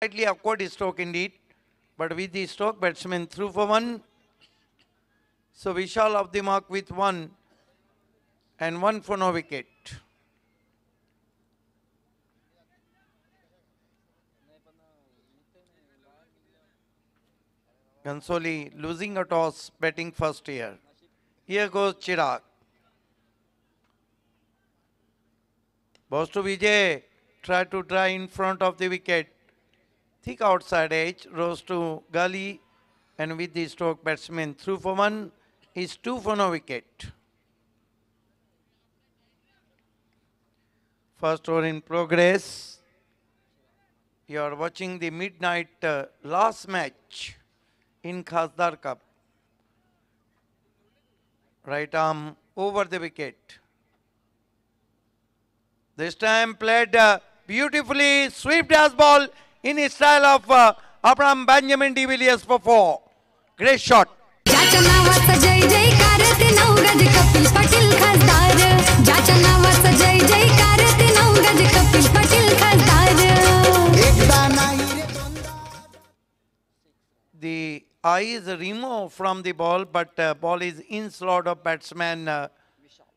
slightly awkward stroke indeed, but with the stroke, batsman threw for one. So Vishal off the mark with one and one for no wicket. Gansoli losing a toss, batting first here. Here goes Chirag. Boss to Vijay, try to try in front of the wicket thick outside edge, rose to gully and with the stroke batsman through for one is two for no wicket. First over in progress. You are watching the midnight uh, last match in Khazdar Cup. Right arm over the wicket. This time played uh, beautifully, sweep as ball in his style of uh, Abraham Benjamin de Villiers four Great shot. The eye is removed from the ball, but uh, ball is in slot of batsman uh,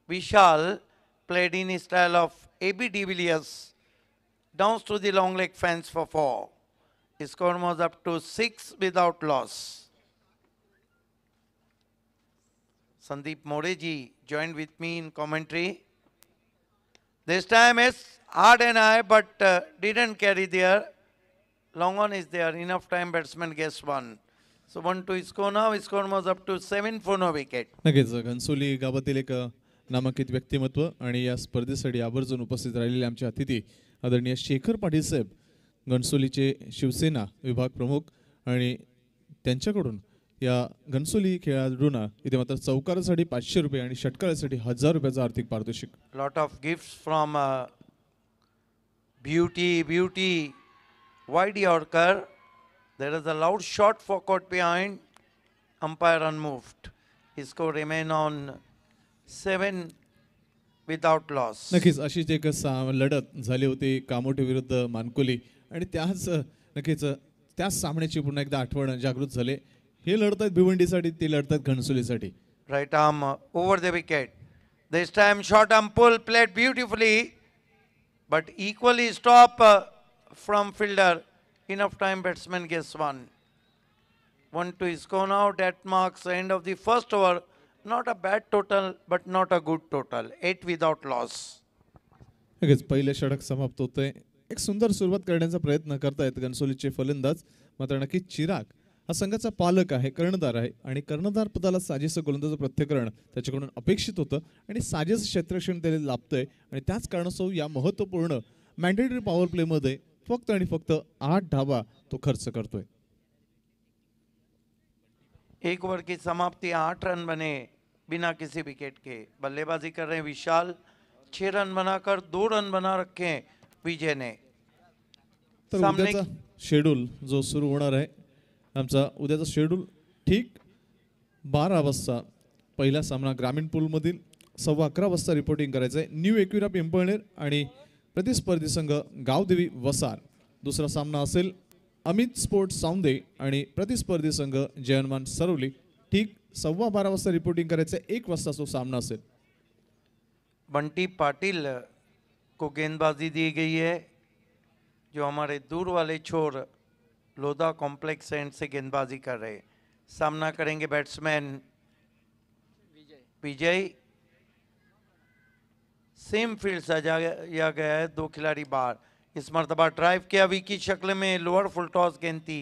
Vishal. played in his style of A.B. de Villiers. downs to the long leg fence for four. His score was up to six without loss. Sandeep Moreji joined with me in commentary. This time it's hard and high, but uh, didn't carry there. Long on is there. Enough time batsman gets one. So one to score now. score was up to seven for no wicket. नक्कीच घनसोली गावातील एक नामकित व्यक्तिमत्व आणि या स्पर्धेसाठी आवर्जून उपस्थित राहिलेले आमचे अतिथी आदरणीय शेखर पाटील साहेब घनसोलीचे शिवसेना विभाग प्रमुख आणि त्यांच्याकडून या घनसोली खेळाडूंना इथे मात्र चौकारासाठी पाचशे रुपये आणि षटकारासाठी हजार रुपयाचं आर्थिक पारितोषिक lot of gift from beauty beauty wide yorker there is a loud shout for caught behind umpire unmoved इसको remain on seven without loss नक्कीच अशीच एक लढत झाली होती कामोटी विरुद्ध मानकुली आणि त्याच नक्कीच त्याच सामन्याची पुन्हा एकदा आठवण जागृत झाले हे लढतात भिवंडीसाठी साठी ते लढतात घनसुलीसाठी right arm over time short arm pull placed beautifully but equally stop from fielder enough time batsman guess one is स्कोन out at marks end of the first over not a bad total, but not a good total. Eight without loss. लगेच पहिले षटक समाप्त होतंय एक सुंदर सुरुवात करण्याचा प्रयत्न करतायत गणसोलीचे फलंदाज मात्र नक्कीच चिराग हा संघाचा पालक आहे कर्णधार आहे आणि कर्णधार पदाला साजेसं गोलंदाज प्रत्यकरण त्याच्याकडून अपेक्षित होतं आणि साजेस क्षेत्रक्षण त्याला लाभतंय आणि त्याच कारणास्तव या महत्त्वपूर्ण मँडेटरी पॉवर प्लेमध्ये फक्त आणि फक्त आठ ढाबा तो खर्च करतोय एक ओवर की समाप्ति आठ रन बने बिना किसी विकेट के बल्लेबाजी कर रहे हैं विशाल छह रन बनाकर दो रन बना रखे विजय ने शेड्यूल जो सुरू होणार आहे आमचा उद्याचा शेड्यूल ठीक बारा वाजता पहिला सामना ग्रामीण पूलमधील सव्वा अकरा वाजता रिपोर्टिंग करायचं आहे न्यू एकविरा पिंपळनेर आणि प्रतिस्पर्धी संघ गावदेवी वसार दुसरा सामना असेल अमित स्पोर्ट्स सावंदे आणि प्रतिस्पर्धी संघ जयनमान सरवली ठीक सव्वा बारा वाजता रिपोर्टिंग करायचा एक वाजता तो सामना असेल बंटी पाटील को गेंदबाजी दी गई है जो हमारे दूर वाले छोर लोधा कॉम्प्लेक्स एंड से गेंदबाजी कर रहे सामना करेंगे बैट्समैन विजय सेम फील्ड सजाया गया है दो खिलाड़ी बार इस मरतबा ड्राइव के अभी की शक्ल में लोअर फुल टॉस गेंद थी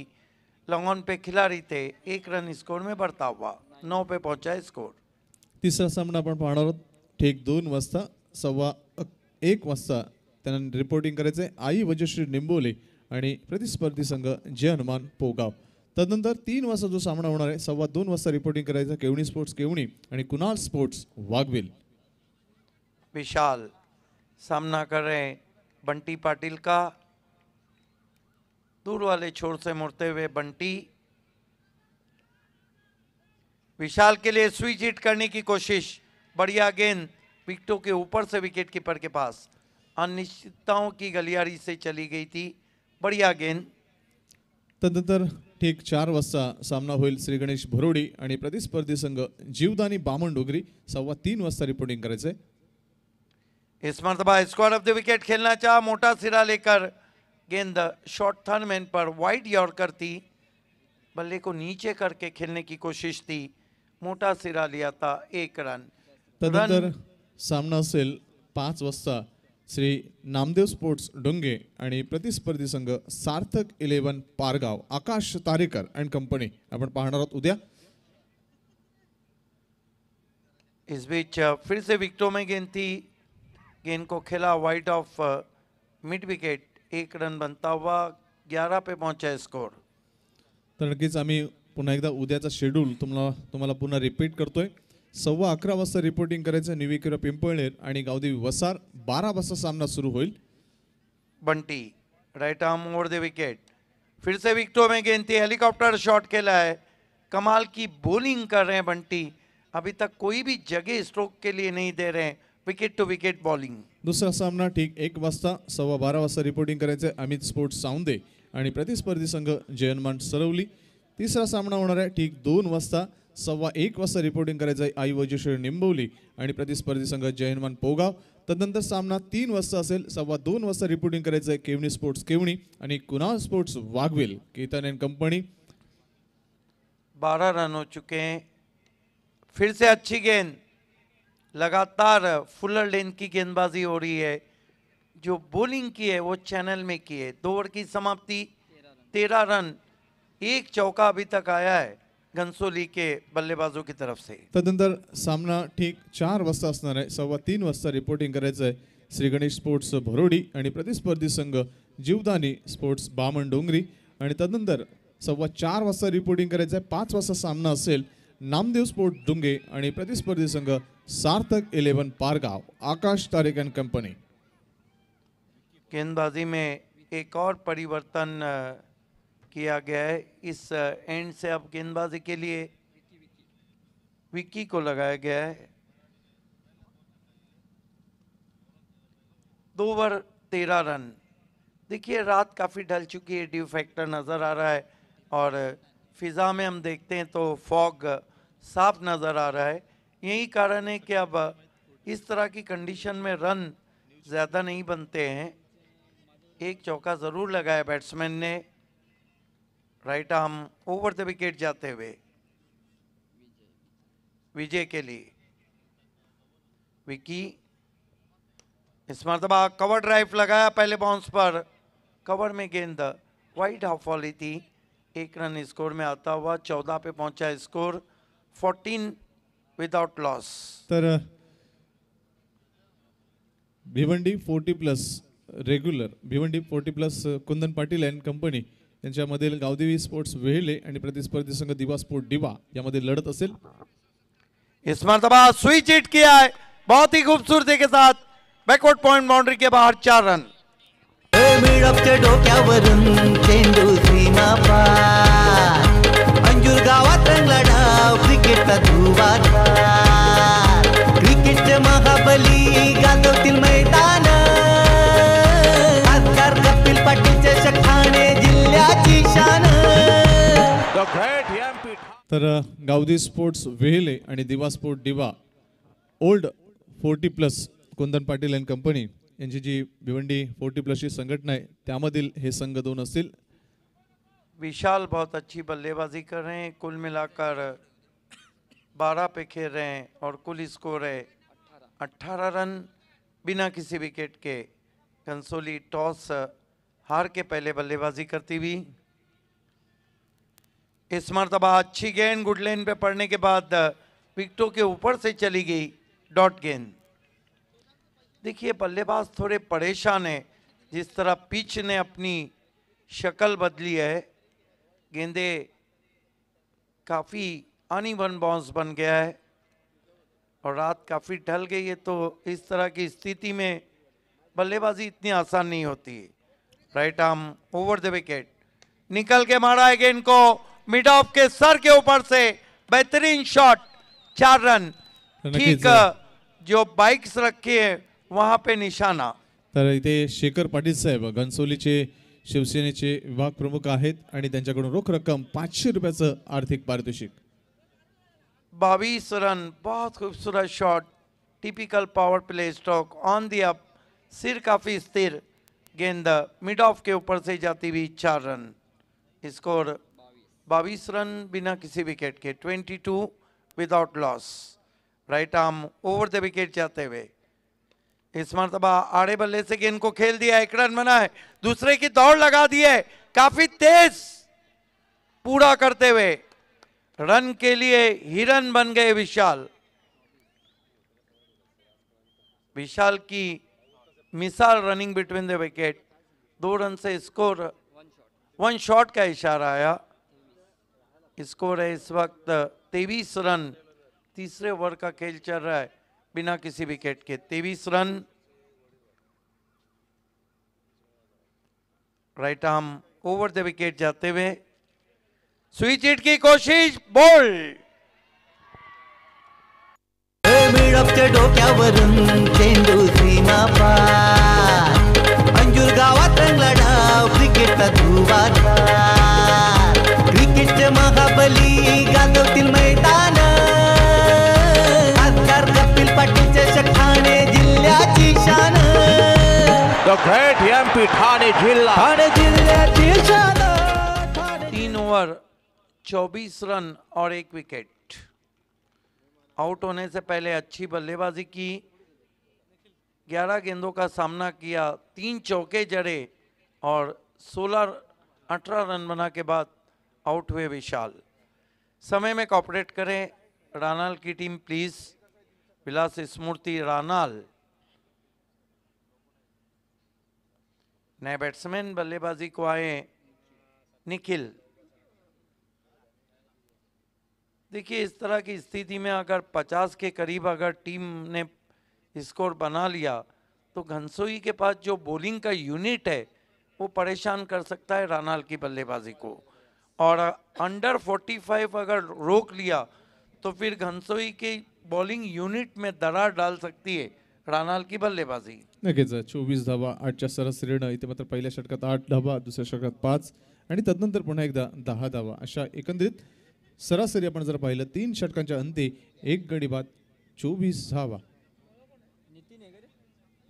लॉन्ग पे खिलाड़ी थे एक रन स्कोर में बढ़ता हुआ नौ पे पहुंचा स्कोर तिसरा सामना आपण पाहणार आहोत ठीक दोन वाजता सव्वा एक वाजता त्यांना रिपोर्टिंग करायचे आई वजश्री निंबोले आणि प्रतिस्पर्धी संघ जय हनुमान पोगाव तदनंतर तीन वाजता जो सामना होणार आहे सव्वा दोन वाजता रिपोर्टिंग करायचा केवणी स्पोर्ट्स केवणी आणि कुणाल स्पोर्ट्स वागवेल विशाल सामना कर रहे हैं बंटी पाटिल का दूर वाले छोर से मुड़ते हुए बंटी विशाल के लिए स्विच हिट करने की कोशिश बढ़िया गेंद विकटों के ऊपर से विकेट कीपर के पास अनिश्चितताओं की गलियारी से चली गई थी बढ़िया गेंद तदनंतर ठीक चार वाजता सामना होईल श्री गणेश भरोडी आणि प्रतिस्पर्धी संघ जीवदानी बामण डोगरी सव्वा तीन वाजता रिपोर्टिंग आहे इस मरतबा स्क्वाड ऑफ द विकेट खेलना चाह मोटा सिरा लेकर गेंद शॉर्ट थर्न मैन पर वाइड यॉर्कर थी बल्ले को नीचे करके खेलने की कोशिश थी मोटा सिरा लिया था एक रन तदनंतर सामना असेल पाच वाजता श्री नामदेव स्पोर्ट्स डोंगे आणि प्रतिस्पर्धी संघ Sarthak eleven Pargaon Akash Tarekar and company आपण पाहणार आहोत उद्या इस बीच फिर से विकटों में गेंद थी गेंद को खेला वाइड ऑफ मिड विकेट एक रन बनता हुआ ग्यारह पे पहुंचा स्कोर तर नक्कीच आम्ही पुन्हा एकदा उद्याचा शेड्यूल तुम्हाला तुम्हाला पुन्हा रिपीट करतोय सव्वा अकरा वाजता रिपोर्टिंग करायचं निविक्र पिंपळनेर आणि गावदेवी वसार बारा वाजता सामना सुरू होईल Bunty right arm over the wicket फिरसे से मे में गेंद हेलिकॉप्टर शॉट खेला है कमाल की बोलिंग कर रहे हैं बंटी अभी तक कोई भी जगह स्ट्रोक के लिए नहीं दे रहे हैं विकेट टू विकेट बॉलिंग दुसरा सामना ठीक एक वाजता सव्वा बारा वाजता रिपोर्टिंग करायचे अमित स्पोर्ट्स साऊंदे आणि प्रतिस्पर्धी संघ जयनमान सरवली तिसरा सामना होणार आहे ठीक दोन वाजता सव्वा एक वाजता रिपोर्टिंग करायचं आहे आई वजेश्वर निंबवली आणि प्रतिस्पर्धी संघ जयनमान पोगाव तदनंतर सामना तीन वाजता असेल सव्वा दोन वाजता रिपोर्टिंग करायचं आहे केवणी स्पोर्ट्स केवणी आणि Kunal sports Waghvel Ketan and company बारा रन हो चुके हैं फिर से अच्छी गेंद लगातार फुलर लेंथ की गेंदबाजी हो रही है जो बोलिंग की है वो चैनल में की है दो ओवर की समाप्ति तेरह रन एक चौका अभी तक आया है घनसोली के बल्लेबाजों की तरफ से तदनंतर सामना ठीक चार वाजता असणार आहे सव्वा तीन वाजता रिपोर्टिंग करायचं आहे श्री गणेश स्पोर्ट्स भरोडी आणि प्रतिस्पर्धी संघ जीवदानी स्पोर्ट्स बामन डोंगरी आणि तदनंतर सव्वा चार वाजता रिपोर्टिंग करायचं आहे पाच वाजता सामना असेल नामदेव स्पोर्ट डुंगे आणि प्रतिस्पर्धी संघ सार्थक इलेवन पारगांव आकाश तारेगन कंपनी गेंदबाजी में एक और परिवर्तन किया गया है इस एंड से अब गेंदबाजी के लिए विक्की को लगाया गया है दो ओवर तेरह रन देखिए रात काफ़ी ढल चुकी है ड्यू फैक्टर नज़र आ रहा है और फिज़ा में हम देखते हैं तो फॉग साफ नज़र आ रहा है यही कारण है कि अब इस तरह की कंडीशन में रन ज़्यादा नहीं बनते हैं एक चौका ज़रूर लगाया बैट्समैन ने right arm over the wicket जाते हुए विजय के लिए विकी इस मरतबा कवर ड्राइव लगाया पहले बाउंस पर कवर में गेंद वाइट हाफ वाली थी एक रन स्कोर में आता हुआ चौदह पे पहुंचा स्कोर फोर्टीन विदाउट लॉस तर Bhiwandi forty plus regular Bhiwandi forty plus Kundan Patil and company यांच्यामधील गावदेवी स्पोर्ट्स वेहिले आणि प्रतिस्पर्धी संघ दिवा स्पोर्ट दिवा यामध्ये लढत असेल इस मरतबा सुई किया है बहुत ही खूबसूरती के साथ बैकवर्ड पॉइंट बाउंड्री के बाहर चार रन मिळपते डोक्यावरून चेंडू सीमा पार अंजूर गावात रंगला महाबली मैदान कपिल जिल्ह्याची शान तर गावदी स्पोर्ट्स वेहिले आणि Diva sport Diva old forty plus Kundan Patil and company यांची जी भिवंडी फोर्टी प्लसची संघटना आहे त्यामधील हे संघ दोन असतील विशाल बहुत अच्छी बल्लेबाजी कर रहे कुल मिलाकर बारह पे खेल रहे हैं और कुल स्कोर है अट्ठारह रन बिना किसी विकेट के कंसोली टॉस हार के पहले बल्लेबाजी करती हुई इस मरतबा अच्छी गेंद गुड लेन पे पड़ने के बाद विकटों के ऊपर से चली गई डॉट गेंद देखिए बल्लेबाज थोड़े परेशान है जिस तरह पिच ने अपनी शक्ल बदली है गेंदे काफ़ी अनइवन बाउंस बन गया है और रात काफ़ी ढल गई है तो इस तरह की स्थिति में बल्लेबाजी इतनी आसान नहीं होती है right arm over the wicket निकल के मारा है गेंद को मिड ऑफ के सर के ऊपर से बेहतरीन शॉट चार रन ठीक जो बाइक्स रखी है वहां पे निशाना तर इथे शेखर पाटील साहेब घनसोलीचे शिवसेनेचे विभाग प्रमुख आहेत आणि त्यांच्याकडून रोख रक्कम पाचशे रुपयाचं आर्थिक पारितोषिक बावीस रन बहुत खूबसूरत shot typical power play stroke on the up सिर काफ़ी स्थिर गेंद मिड ऑफ के ऊपर से जाती हुई चार रन स्कोर बाईस रन बिना किसी विकेट के 22 without loss right arm over the wicket जाते हुए इस मरतबा आड़े बल्ले से गेंद को खेल दिया एक रन बना है दूसरे की दौड़ लगा दी है काफी तेज पूरा करते हुए रन के लिए हिरन बन गए विशाल विशाल की मिसाल रनिंग बिटवीन द विकेट दो रन से स्कोर वन शॉट का इशारा आया स्कोर है इस वक्त तेईस रन तीसरे ओवर का खेल चल रहा है बिना किसी विकेट के तेईस run right arm over the wicket जाते हुए स्विच इट की कोशिश बोल मिळपच्या डोक्यावरून चेंडू सीमा पार अंजूर गावात रंगला डाव क्रिकेटचा धुवा क्रिकेटचे महाबली गाजवतील मैदान खासदार कपिल पाटीलचे ठाणे जिल्ह्याची शान ग्रेट एम पी ठाणे जिल्हा ठाणे जिल्ह्याची शान तीन ओव्हर 24 रन और एक विकेट आउट होने से पहले अच्छी बल्लेबाजी की 11 गेंदों का सामना किया तीन चौके जड़े और 16 18 रन बना के बाद आउट हुए विशाल समय में कॉपरेट करें रानाल की टीम प्लीज विलास स्मूर्ति रानाल नए बैट्समैन बल्लेबाजी को आए निखिल देखिए इस तरह की स्थिति में अगर 50 के करीब अगर टीम ने स्कोर बना लिया तो घनसोई के पास जो बॉलिंग का यूनिट है वो परेशान कर सकता है रानाल की बल्लेबाजी को और अंडर 45 अगर रोक लिया तो फिर घनसोई के बॉलिंग यूनिट में दरार डाल सकती है रानाल की बल्लेबाजी नक्कीच चोवीस धावा आठच्या सरस इथे मात्र पहिल्या षटकात आठ धावा दुसऱ्या षटकात पाच आणि तदनंतर पुन्हा एकदा दहा धावा अशा एकंदरीत सरासरी आपण जर पाहिलं तीन षटकांच्या अंती एक गडी बाद चोवीस धावा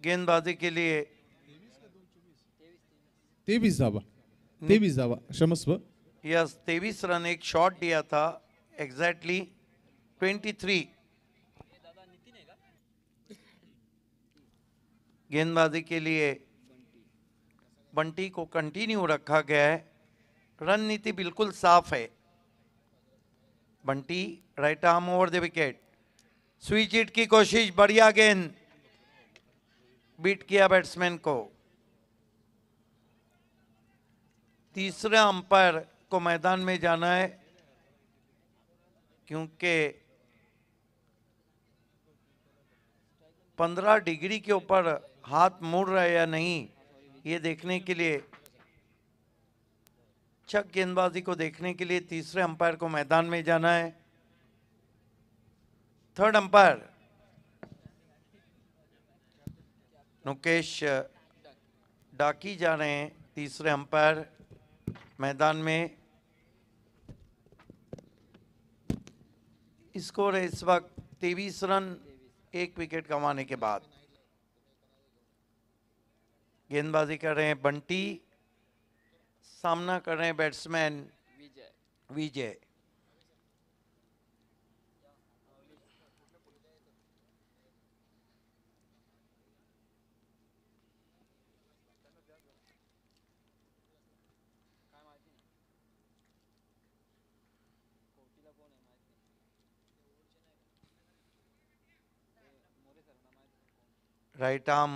गेंदबाजी केली तेवीस धावा तेवीस धावा क्षमस्व यस तेवीस रन एक शॉट दिया था एक्झॅक्टली ट्वेंटी थ्री गेंदबाजी के लिए बंटी को कंटिन्यू रखा गया है रणनीति बिल्कुल साफ है Bunty right arm over the wicket switch it की कोशिश बढ़िया गेंद बीट किया बैट्समैन को तीसरे अंपायर को मैदान में जाना है क्योंकि 15 डिग्री के ऊपर हाथ मुड़ रहा है या नहीं ये देखने के लिए छक गेंदबाजी को देखने के लिए तीसरे अंपायर को मैदान में जाना है थर्ड अंपायर मुकेश डाकी जा रहे हैं तीसरे अंपायर मैदान में स्कोर है इस वक्त तेईस रन एक विकेट कमाने के बाद गेंदबाजी कर रहे हैं बंटी सामना कर रहे हैं batsman Vijay Vijay right arm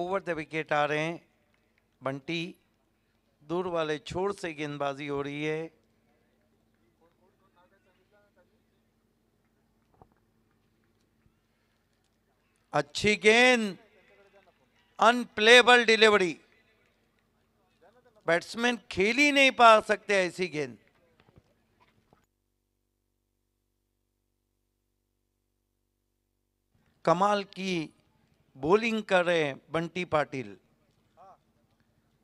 over the wicket आ रहे हैं बंटी दूर वाले छोर से गेंदबाजी हो रही है अच्छी गेंद अनप्लेबल डिलीवरी बैट्समैन खेल ही नहीं पा सकते ऐसी गेंद कमाल की बॉलिंग कर रहे हैं बंटी पाटिल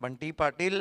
बंटी पाटिल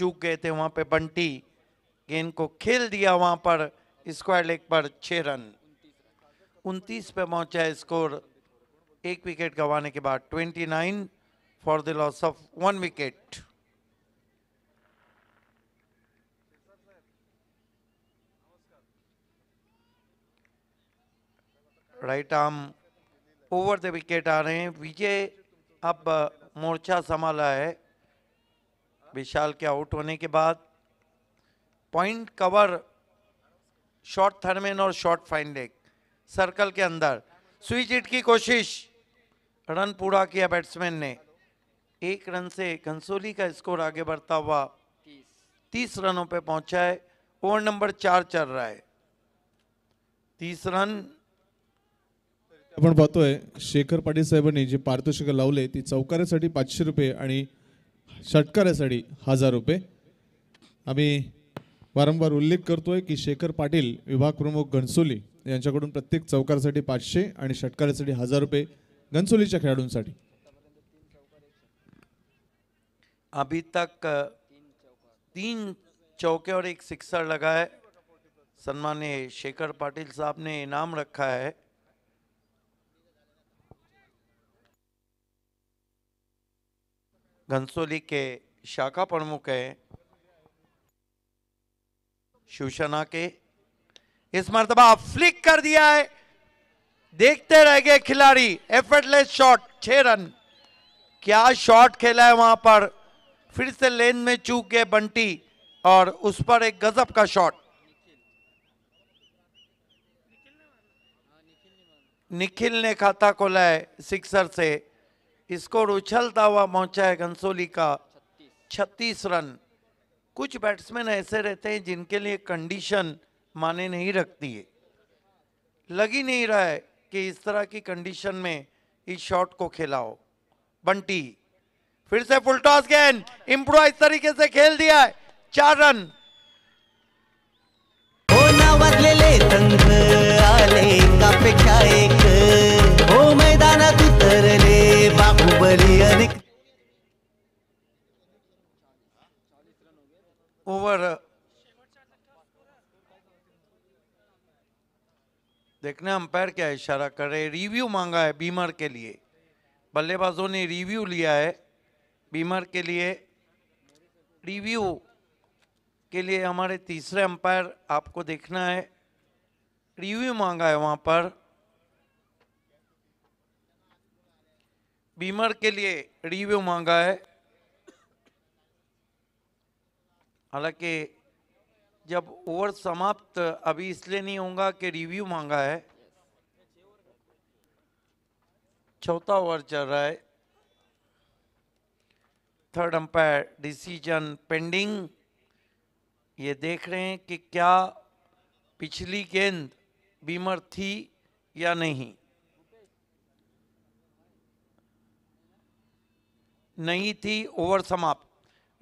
चूक गए थे वहां पे बंटी गेंद को खेल दिया वहां पर स्क्वायर लेग पर छः रन उनतीस पे पहुंचा स्कोर एक विकेट गंवाने के बाद 29 for the loss of one wicket right arm over the wicket आ रहे हैं विजय अब मोर्चा संभाला है विशाल के आउट होने के बाद पॉइंट कवर शॉर्ट थर्मेन और शॉर्ट फाइन लेग सर्कल के अंदर स्विच हिट की कोशिश रन पूरा किया बैट्समैन ने एक रन से घंसोली का स्कोर आगे बढ़ता हुआ तीस रनों पे पहुंचा है ओवर नंबर चार चल रहा है तीस रन आपण पाहतोय शेखर पाटील साहेबांनी जे पारितोषिक लावले ती चौकाऱ्यासाठी पाचशे रुपये आणि षटकार्यासाठी हजार रुपये आम्ही वारंवार उल्लेख करतोय की शेखर पाटील विभाग प्रमुख घनसोली यांच्याकडून प्रत्येक चौकारासाठी पाचशे आणि षटकारासाठी हजार रुपये घनसोलीच्या खेळाडूंसाठी अभी तक तीन चौके और एक सिक्सर लगा है सन्मान्य शेखर पाटिल साहब ने इनाम रखा है घनसोली के शाखा प्रमुख है शिवसेना के इस मरतबा फ्लिक कर दिया है देखते रह गए खिलाड़ी एफर्टलेस शॉट छह रन क्या शॉट खेला है वहां पर फिर से लेन में चूक गए बंटी और उस पर एक गजब का शॉट निखिल ने खाता खोला है सिक्सर से स्कोर उछलता हुआ पहुंचा है घंसोली का छत्तीस रन कुछ बैट्समैन ऐसे रहते हैं जिनके लिए कंडीशन माने नहीं रखती है लग ही नहीं रहा है कि इस तरह की कंडीशन में इस शॉट को खेलाओ बंटी फिर से फुल टॉस गेंद इम्प्रूव इस तरीके से खेल दिया है चार रन ले ओवर देखना अंपायर क्या इशारा कर रहे रिव्यू मांगा है बीमर के लिए बल्लेबाजों ने रिव्यू लिया है बीमर के लिए रिव्यू के लिए हमारे तीसरे अंपायर आपको देखना है रिव्यू मांगा है वहां पर बीमर के लिए रिव्यू मांगा है हालांकि जब ओवर समाप्त अभी इसलिए नहीं होगा कि रिव्यू मांगा है चौथा ओवर चल रहा है थर्ड अंपायर डिसीजन पेंडिंग ये देख रहे हैं कि क्या पिछली गेंद बीमर थी या नहीं नहीं थी ओवर समाप्त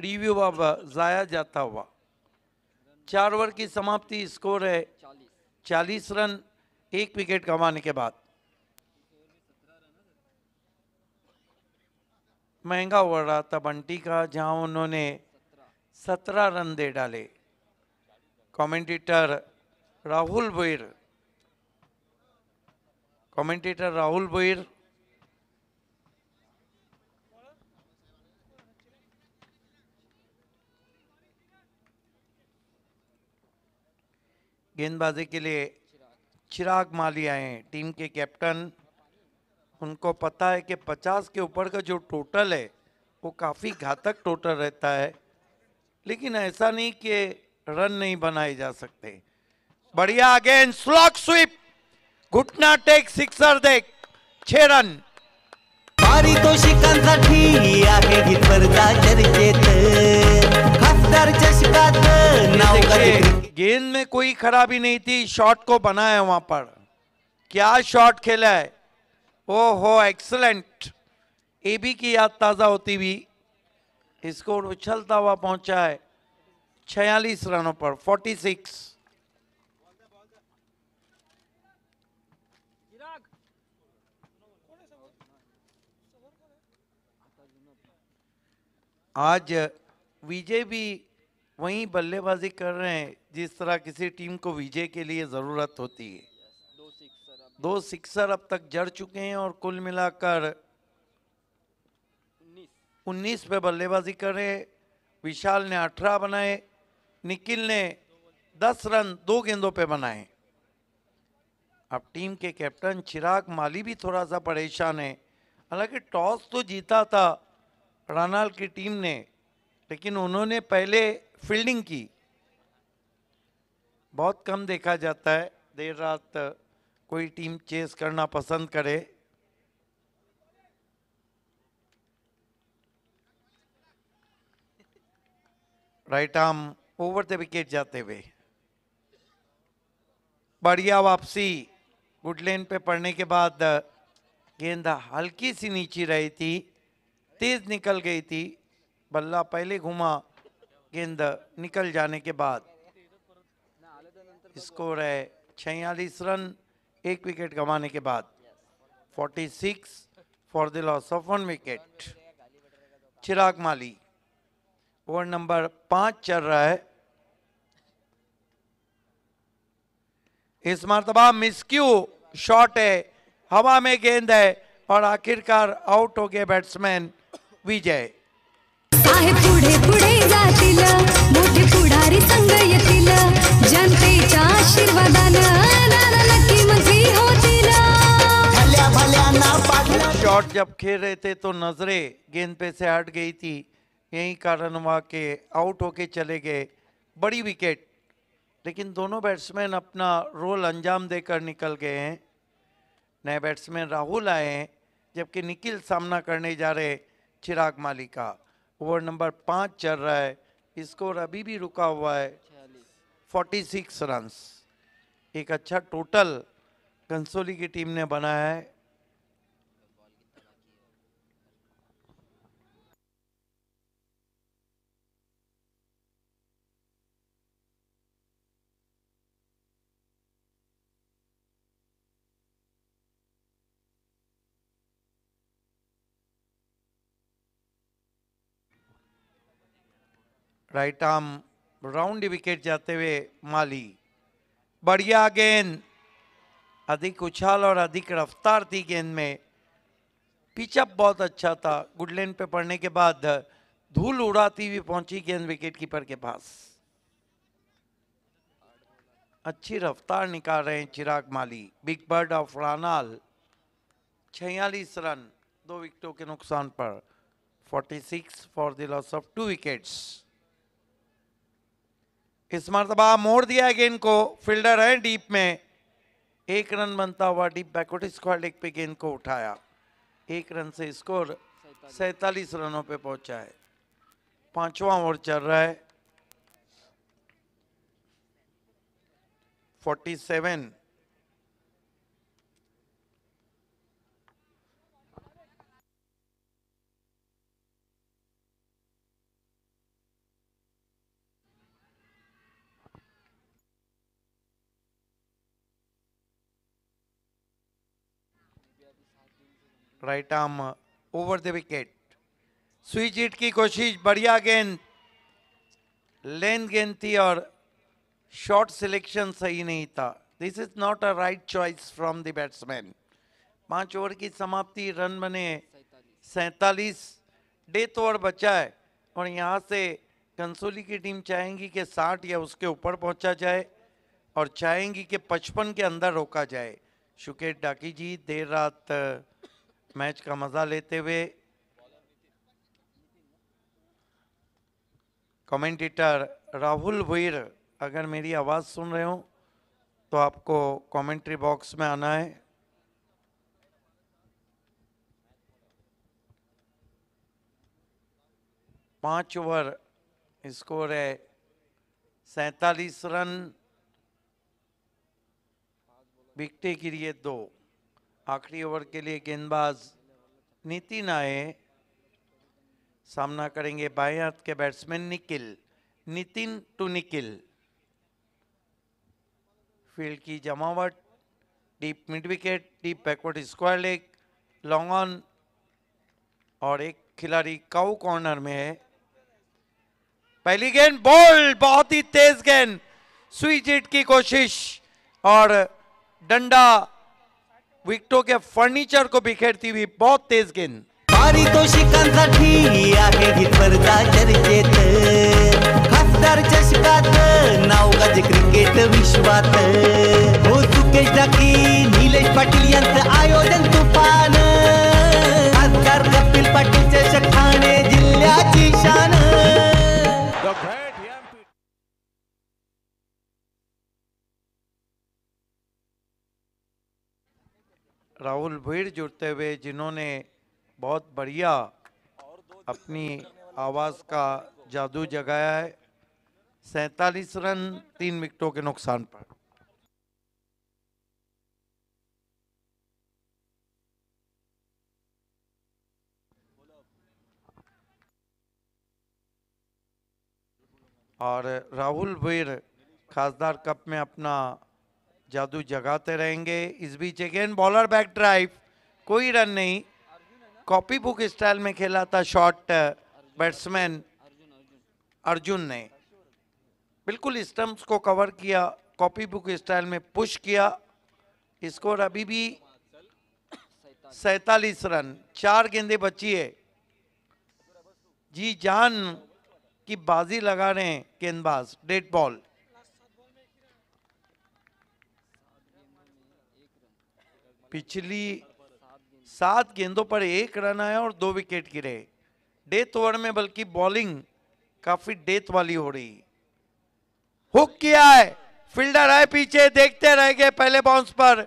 रिव्यू अब जाया जाता हुआ चार ओवर की समाप्ति स्कोर है चालीस रन एक विकेट गंवाने के बाद महंगा ओवर रहा था बंटी का जहां उन्होंने सत्रह रन दे डाले कमेंटेटर राहुल बोईर कमेंटेटर राहुल बोईर गेंदबाजी के लिए चिराग माली आए हैं टीम के कैप्टन उनको पता है कि 50 के ऊपर का जो टोटल है वो काफ़ी घातक टोटल रहता है लेकिन ऐसा नहीं कि रन नहीं बनाए जा सकते बढ़िया अगेन स्लॉक स्वीप घुटना टेक सिक्सर देख छ रन तो आहे गेंद में कोई खराबी नहीं थी शॉट को बनाया वहां पर क्या शॉट खेला है ओ हो एक्सलेंट ए बी की याद ताज़ा होती हुई स्कोर उछलता हुआ पहुंचा है छियालीस रनों पर 46 आज विजय भी वहीं बल्लेबाजी कर रहे हैं जिस तरह किसी टीम को विजय के लिए ज़रूरत होती है दो सिक्सर अब तक जड़ चुके हैं और कुल मिलाकर 19 पे बल्लेबाजी कर रहे विशाल ने 18 बनाए निखिल ने 10 रन दो गेंदों पे बनाए अब टीम के कैप्टन चिराग माली भी थोड़ा सा परेशान है हालांकि टॉस तो जीता था रनाल की टीम ने लेकिन उन्होंने पहले फील्डिंग की बहुत कम देखा जाता है देर रात कोई टीम चेस करना पसंद करे right arm over the wicket जाते हुए बढ़िया वापसी गुड लेन पे पड़ने के बाद गेंद हल्की सी नीचे रही थी तेज निकल गई थी बल्ला पहले घुमा गेंद निकल जाने के बाद स्कोर है छियालीस रन एक विकेट गंवाने के बाद 46 for the loss of one wicket Chirag Mali over number पांच चल रहा है इस मरतबा मिसक्यू शॉट है हवा में गेंद है और आखिरकार आउट हो गए बैट्समैन विजय शॉट जब खेल रहे थे तो नजरे गेंद पे से हट गई थी यही कारण हुआ के आउट होके चले गए बड़ी विकेट लेकिन दोनों बैट्समैन अपना रोल अंजाम देकर निकल गए हैं नए बैट्समैन राहुल आए हैं जबकि निखिल सामना करने जा रहे चिराग मालिका ओवर नंबर पाँच चल रहा है स्कोर अभी भी रुका हुआ है फोर्टी सिक्स रन्स एक अच्छा टोटल कंसोली की टीम ने बनाया है राइट आर्म राउंड विकेट जाते हुए माली बढ़िया गेंद अधिक उछाल और अधिक रफ्तार थी गेंद में पिचअप बहुत अच्छा था गुडलैंड पे पड़ने के बाद धूल उड़ाती हुई पहुंची गेंद विकेट कीपर के पास अच्छी रफ्तार निकाल रहे हैं Chirag Mali big bird of Ranal छियालीस रन दो विकेटों के नुकसान पर 46 for the loss of two wickets इस मरतबा मोड़ दिया गेंद को फील्डर है डीप में एक रन बनता हुआ डीप बैकवर्ड स्क्वायर लेग पे गेंद को उठाया एक रन से स्कोर सैतालीस रनों पे पहुंचा है पांचवा ओवर चल रहा है 47 right arm over the wicket switch it की कोशिश बढ़िया गेंद लेंथ गेंद थी और शॉर्ट सिलेक्शन सही नहीं था this is not a right choice from the batsman पांच ओवर की समाप्ति रन बने सैतालीस डेथ ओवर बचा है और यहाँ से कंसोली की टीम चाहेंगी कि साठ या उसके ऊपर पहुँचा जाए और चाहेंगी कि पचपन के अंदर रोका जाए शुकेत डाकी जी देर रात मैच का मजा लेते हुए कमेंटेटर राहुल भुईर अगर मेरी आवाज़ सुन रहे हो तो आपको कमेंट्री बॉक्स में आना है पांच ओवर स्कोर है सैतालीस रन विकटे के लिए दो आखिरी ओवर के लिए गेंदबाज नितिन आए सामना करेंगे बाएं हाथ के batsman Nikhil Nitin to Nikhil field की जमावट deep mid wicket deep backward square leg long on और एक खिलाड़ी काउ कॉर्नर में है पहली गेंद बॉल बहुत ही तेज गेंद स्विच हिट की कोशिश और डंडा विकटों के फर्नीचर को बिखेरती हुई बहुत तेज गेंद थी आहे ही स्पर्धा चर्चेत खासदार चषकात नाव गाजे क्रिकेट विश्वात हो सुकेश डाकी निलेश पाटील यांचं आयोजन तुफान खासदार कपिल पाटिल चषक राहुल भीड़ जुड़ते हुए जिन्होंने बहुत बढ़िया अपनी आवाज़ का जादू जगाया है सैतालीस रन तीन विकेटों के नुकसान पर और राहुल भीड़ खासदार कप में अपना जादू जगाते रहेंगे इस बीच अगेन बॉलर बैक ड्राइव कोई रन नहीं कॉपी बुक स्टाइल में खेला था शॉट बैट्समैन uh, अर्जुन ने बिल्कुल स्टम्प्स को कवर किया कॉपी बुक स्टाइल में पुश किया स्कोर अभी भी सैतालीस रन चार गेंदे बची है जी जान की बाजी लगा रहे हैं गेंदबाज डेट बॉल पिछली सात गेंदों पर एक रन आया और दो विकेट गिरे डेथ ओवर में बल्कि बॉलिंग काफी डेथ वाली हो रही हुक किया है फील्डर आए पीछे देखते रह गए पहले बाउंस पर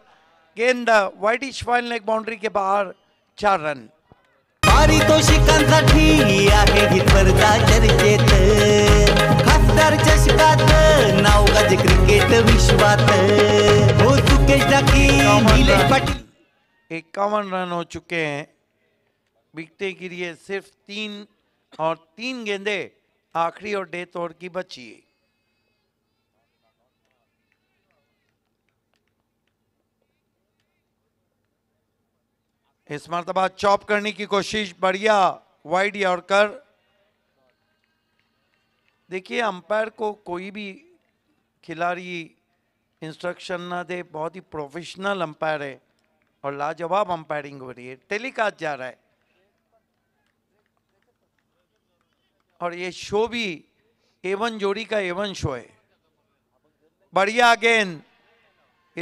गेंद वाइटिश फाइन लेग बाउंड्री के बाहर चार रन बारी तो शिकांसाठी आहे ही स्पर्धा चर्चेत खासदार चषकात नाव गाजे क्रिकेट विश्वात इक्यावन रन हो चुके हैं बिकते गिरिए सिर्फ तीन और तीन गेंदे आखिरी और डेथ ओवर की बची है इस मरतबा चॉप करने की कोशिश बढ़िया वाइड यॉर्कर देखिए अंपायर को कोई भी खिलाड़ी इंस्ट्रक्शन ना दे बहुत ही प्रोफेशनल अंपायर है और लाजवाब अंपायरिंग हो रही है टेलीकास्ट जा रहा है और ये शो भी एवन जोड़ी का एवन शो है बढ़िया गेंद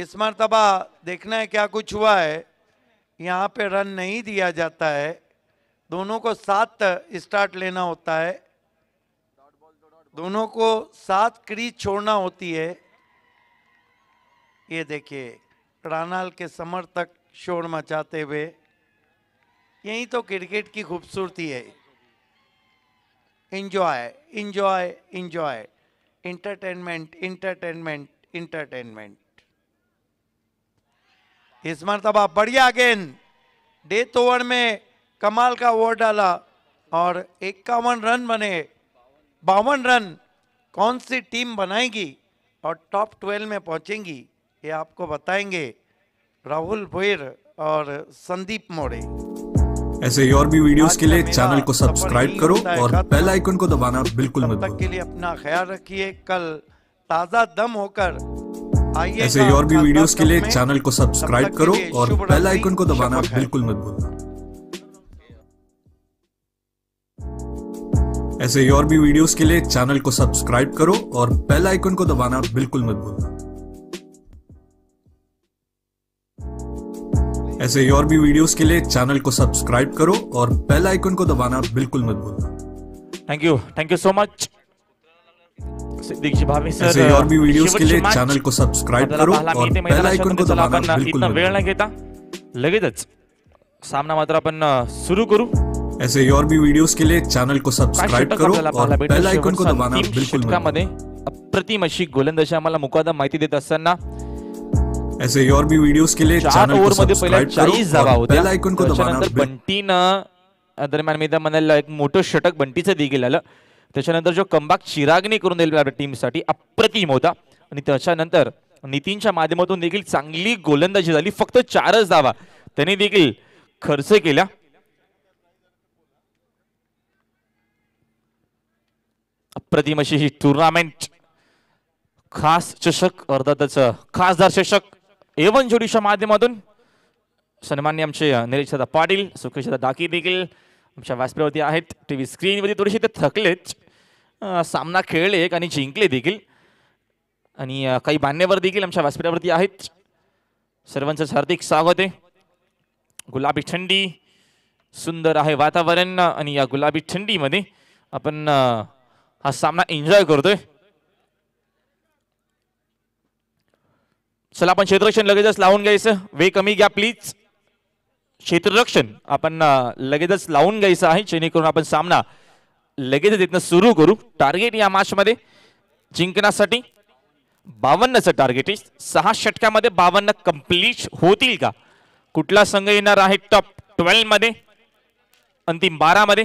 इस मरतबा देखना है क्या कुछ हुआ है यहाँ पे रन नहीं दिया जाता है दोनों को सात स्टार्ट लेना होता है दोनों को सात क्रीज छोड़ना होती है ये देखिए रानाल के समर्थक शोर मचाते हुए यही तो क्रिकेट की खूबसूरती है enjoy enjoy enjoy entertainment entertainment entertainment इस मरतबा बढ़िया गेंद डेथ ओवर में कमाल का ओवर डाला और इक्यावन रन बने बावन रन कौन सी टीम बनाएगी और टॉप ट्वेल्व में पहुंचेंगी ये आपको बताएंगे राहुल भोईर और संदीप मोड़े ऐसे और भी वीडियोस के लिए चैनल को सब्सक्राइब करो और बेल आइकन को दबाना बिल्कुल मत भूलो। के लिए अपना ख्याल रखिए कल ताजा दम होकर ऐसे और भी वीडियोस के लिए चैनल को सब्सक्राइब करो और बेल आइकन को दबाना बिल्कुल मत भूलना ऐसे और भी वीडियोस के लिए चैनल को सब्सक्राइब करो और बेल आइकन को दबाना बिल्कुल मत भूलना ऐसे और भी वीडियोस के लिए चैनल को सब्सक्राइब करो और बेल आइकन को दबाना बिल्कुल मत भूलना thank you thank you so much ऐसे uh, तो uh, और भी वीडियोस के लिए को करो और बेल को दबाना बिल्कुल वेळ घेता लगेचच सामना मात्र आपण सुरू करू ऐसे और भी वीडियोस के लिए को करो और बेल को दबाना बिल्कुल अप्रतिम अशी गोलंदाजी आम्हाला मुकादम माहिती देत असताना ऐसे और भी वीडियोस के लिए चैनल को सब्सक्राइब करो बेल आयकॉन को दबाना बंटीनं दरम्यान मी म्हणायला एक मोठं षटक बंटीचं दे गेलेलं त्याच्यानंतर जो कमबॅक चिरागने करून दिला आपल्या टीमसाठी अप्रतिम होता आणि त्याच्यानंतर नितीनच्या माध्यमातून देखील चांगली गोलंदाजी झाली फक्त चारच धावा त्याने देखील खर्च केला अप्रतिम अशी ही टुर्नामेंट खास चषक अर्थातच खासदार चषक एवन जोडीच्या माध्यमातून सन्मान्य आमचे निरीक्षदा पाटील सुखेशदा डाकी देखील आमच्या व्यासपीठावरती आहेत टी व्ही स्क्रीनवरती थोडेसे ते थकलेच सामना खेळले एक आणि जिंकले देखील आणि काही मान्यवर देखील आमच्या व्यासपीठावरती आहेत सर्वांचंच हार्दिक स्वागत आहे गुलाबी थंडी सुंदर आहे वातावरण आणि या गुलाबी थंडीमध्ये आपण हा सामना एन्जॉय करतोय चला आपण क्षेत्ररक्षण लगेचच लावून घ्यायचं वे कमी घ्या प्लीज क्षेत्ररक्षण आपण लगेचच लावून घ्यायचं आहे जेणेकरून आपण सामना लगेच इथनं सुरू करू टार्गेट या मध्ये जिंकण्यासाठी बावन्नचं टार्गेट आहे सहा षटकामध्ये बावन्न कम्प्लीट होतील का कुठला संघ येणार आहे टॉप ट्वेल्वमध्ये अंतिम बारामध्ये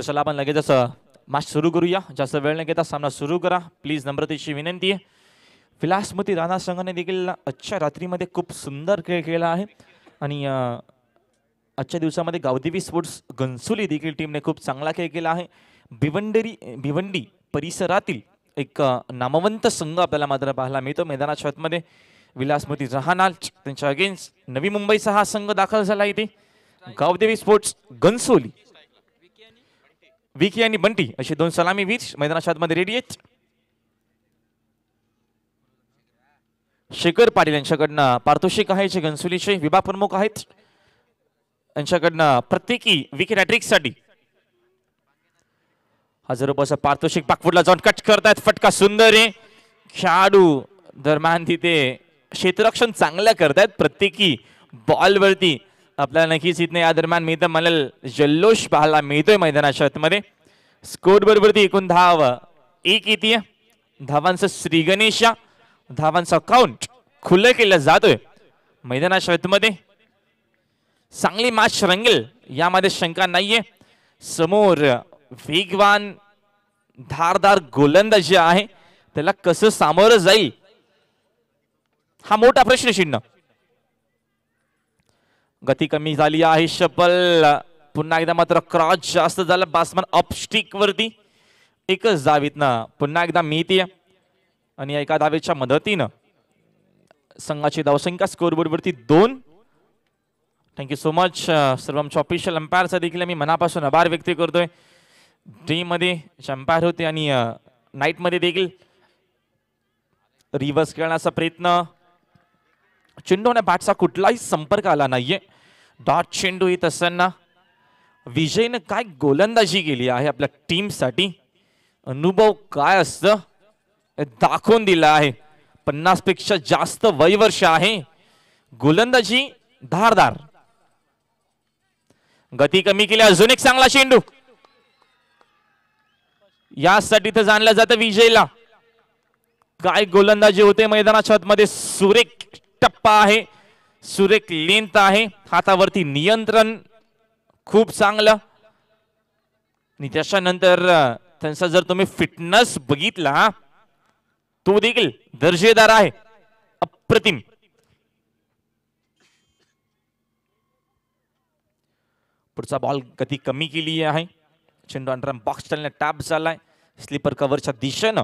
तर चला आपण लगेचच मॅच सुरू करूया जास्त वेळ न घेता सामना सुरू करा प्लीज नम्रतेची विनंती आहे विलासमती राणा संघाने देखील आजच्या रात्रीमध्ये खूप सुंदर खेळ खेळला आहे आणि आजच्या दिवसामध्ये गावदेवी स्पोर्ट्स घनसुली देखील टीमने खूप चांगला खेळ केला आहे भिवंडरी भिवंडी परिसरातील एक नामवंत संघ आपल्याला मात्र पाहायला मिळतो मैदानाच्या आतमध्ये विलासमती राहणार त्यांच्या अगेन्स्ट नवी मुंबईचा हा संघ दाखल झाला इथे गावदेवी स्पोर्ट्स गनसोली विकी आणि बंटी असे दोन सलामी वीज मैदानाशातमध्ये रेडी आहेत शेखर पाटील यांच्याकडनं पारतोषिक आहे जे घनसुलीचे विभाग प्रमुख आहेत यांच्याकडनं प्रत्येकी विकेट साठी हजार रुपयाचा पारितोषिक पाकफुटला जाऊन कट करतायत फटका सुंदर आहे खेळाडू दरम्यान तिथे क्षेत्ररक्षण चांगलं करतायत प्रत्येकी बॉलवरती आपल्याला नक्कीच नाही या दरम्यान मी तर मला जल्लोष पाहायला मिळतोय मैदानाच्या आतमध्ये स्कोर ती एकूण धाव एक येते धावांचं श्रीगणेश धावांचं अकाउंट खुलं केलं जातोय मैदानाच्या आतमध्ये चांगली मॅच रंगेल यामध्ये शंका नाहीये समोर वेगवान धारदार गोलंदाजी आहे त्याला कसं सामोरं जाईल हा मोठा प्रश्न चिन्ह गती कमी झाली आहे शपल पुन्हा एकदा मात्र क्रॉस जास्त झाला बासमन अपस्टिक वरती एकच जावीत ना पुन्हा एकदा ती आणि एका धावेच्या मदतीनं संघाची धावसंख्या स्कोरबोर्ड वरती दोन थँक्यू सो मच सर्व आमच्या ऑफिशियल अंपायरचा देखील मी मनापासून आभार व्यक्त करतोय मध्ये अंपायर होते आणि नाईटमध्ये uh, देखील रिव्हर्स खेळण्याचा प्रयत्न चेंडूने बॅटचा कुठलाही संपर्क आला नाहीये डॉट चेंडू येत असताना विजयने काय गोलंदाजी केली आहे आपल्या टीमसाठी अनुभव काय असतं दाखवून दिला आहे पन्नास पेक्षा जास्त वयवर्ष आहे गोलंदाजी धारदार गती कमी केली अजून एक चांगला चेंडू यासाठी तर जाणलं जातं विजयला काय गोलंदाजी होते मैदानाच्या आतमध्ये सुरेख टप्पा आहे सुरेख लेंथ आहे हातावरती नियंत्रण खूप चांगलं आणि त्याच्यानंतर त्यांचा जर तुम्ही फिटनेस बघितला तो देखील दर्जेदार आहे अप्रतिम पुढचा बॉल गती कमी केली आहे चेंडू अंडर बॉक्स टॅप झालाय स्लीपर कव्हरच्या दिशेनं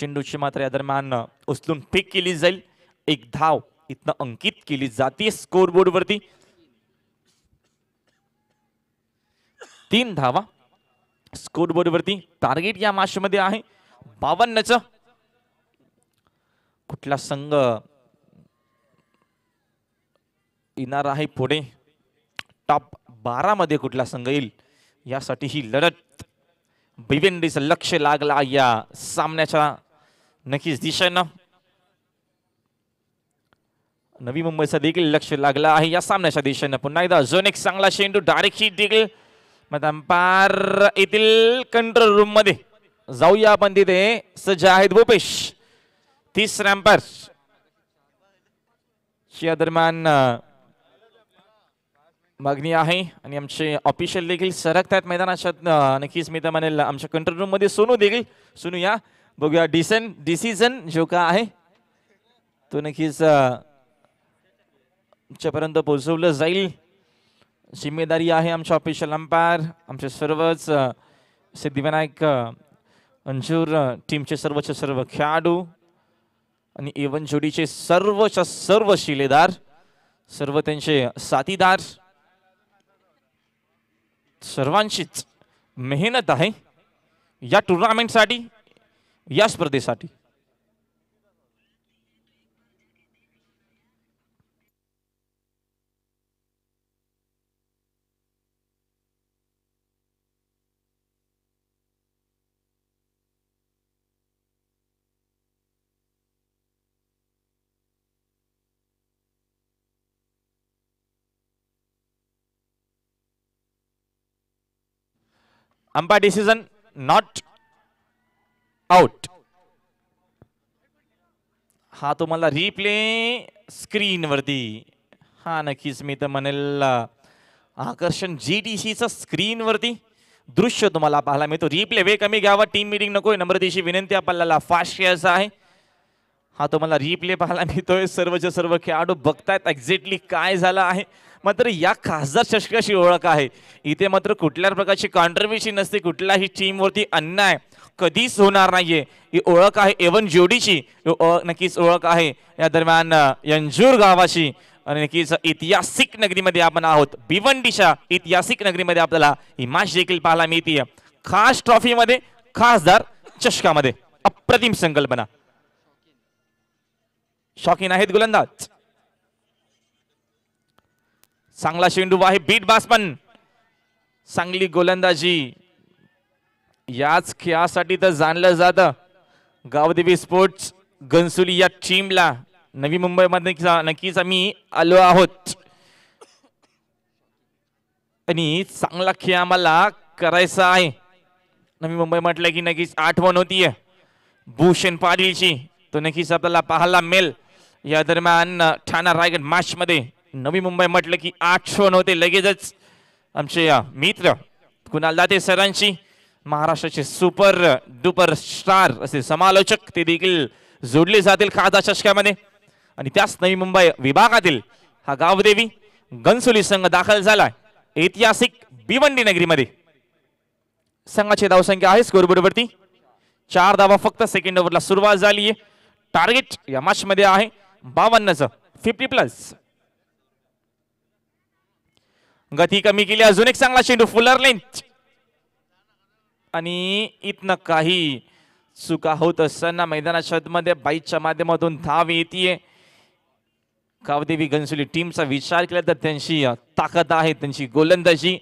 चेंडूची मात्र या दरम्यान उचलून पिक केली जाईल एक धाव इथनं अंकित केली जाते वरती तीन धावा स्कोर वरती टार्गेट या मध्ये आहे बावन्नच कुठला संघ येणार आहे पुढे टॉप मध्ये कुठला संघ येईल यासाठी ही लढत भिवेंडीचं लक्ष लागला या सामन्याच्या नक्कीच दिशेनं नवी मुंबईचा देखील लक्ष लागलं आहे या सामन्याच्या दिशेनं पुन्हा एकदा अजून एक चांगला शेंडू डायरेक्ट देखील मग अंपार येथील कंट्रोल रूम मध्ये जाऊया आपण तिथे सज्ज आहेत भूपेश तीस रॅम्पर या दरम्यान मागणी आहे आणि आमचे ऑफिशियल देखील सरकत आहेत मैदानाच्या नक्कीच मी तर म्हणेल आमच्या कंट्रोल रूम मध्ये सोनू देखील सोनू या बघूया डिसन डिसिजन जो का आहे तो नक्कीच आमच्यापर्यंत पोहोचवलं जाईल जिम्मेदारी आहे आमच्या ऑफिशियल अंपायर आमचे सर्वच सिद्धिविनायक अंजूर टीमचे सर्वच सर्व खेळाडू आणि एवन जोडीचे सर्वच्या सर्व शिलेदार सर्व त्यांचे साथीदार सर्वांचीच मेहनत आहे या टुर्नामेंटसाठी या स्पर्धेसाठी umpire decision नॉट आउट हा तुम्हाला रिप्ले स्क्रीन वरती हा नक्कीच मी तर म्हणेल आकर्षण जी टी स्क्रीन वरती दृश्य तुम्हाला पाहायला मिळतो रिप्ले वे कमी घ्यावा टीम मिटिंग नको नंबर विनंती आपल्याला फास्ट आहे हा तुम्हाला रिप्ले पाहायला मिळतोय सर्वच्या सर्व खेळाडू बघतायत एक्झॅक्टली काय झालं आहे मात्र या खासदार चषकाशी ओळख आहे इथे मात्र कुठल्या प्रकारची कॉन्ट्रीब्युशन नसते कुठल्याही टीमवरती अन्याय कधीच होणार नाहीये ही ओळख आहे एवन जोडीची नक्कीच ओळख आहे या दरम्यान यंजूर गावाशी आणि नक्कीच ऐतिहासिक नगरीमध्ये आपण आहोत भिवंडीच्या ऐतिहासिक नगरीमध्ये आपल्याला ही मॅच देखील पाहायला मिळतीये खास ट्रॉफीमध्ये खासदार चषकामध्ये अप्रतिम संकल्पना शॉकीन आहेत गोलंदाज चांगला शेंडू आहे बीट बास चांगली गोलंदाजी याच खेळासाठी तर जाणलं जात गावदेवी स्पोर्ट्स गनसुली या टीमला नवी मुंबईमध्ये नक्कीच आम्ही आलो आहोत आणि चांगला खेळ आम्हाला करायचा आहे नवी मुंबई म्हटलं की नक्कीच आठवण होतीये भूषण पाटीलची तो नक्कीच आपल्याला पाहायला मिळेल या दरम्यान ठाणा रायगड मॅच मध्ये नवी मुंबई म्हटलं की आठवण होते लगेचच आमचे मित्र कुणाल दाते सरांची महाराष्ट्राचे सुपर डुपर स्टार असे समालोचक ते देखील जोडले जातील खादा चषकामध्ये आणि त्याच नवी मुंबई विभागातील हा गावदेवी गणसोली संघ दाखल झाला ऐतिहासिक भिवंडी नगरीमध्ये संघाची धावसंख्या आहे स्कोर चार धावा फक्त सेकंड ओव्हरला सुरुवात झाली आहे टार्गेट या मॅच मध्ये आहे बावन्नचं फिफ्टी प्लस गती कमी केली अजून एक चांगला चेंडू फुलर लेन आणि इथनं काही चुका होत असताना मैदानाच्या मध्ये बाईकच्या माध्यमातून धाव येते कावदेवी घनसुली टीमचा विचार केला तर त्यांची ताकद आहे त्यांची गोलंदाजी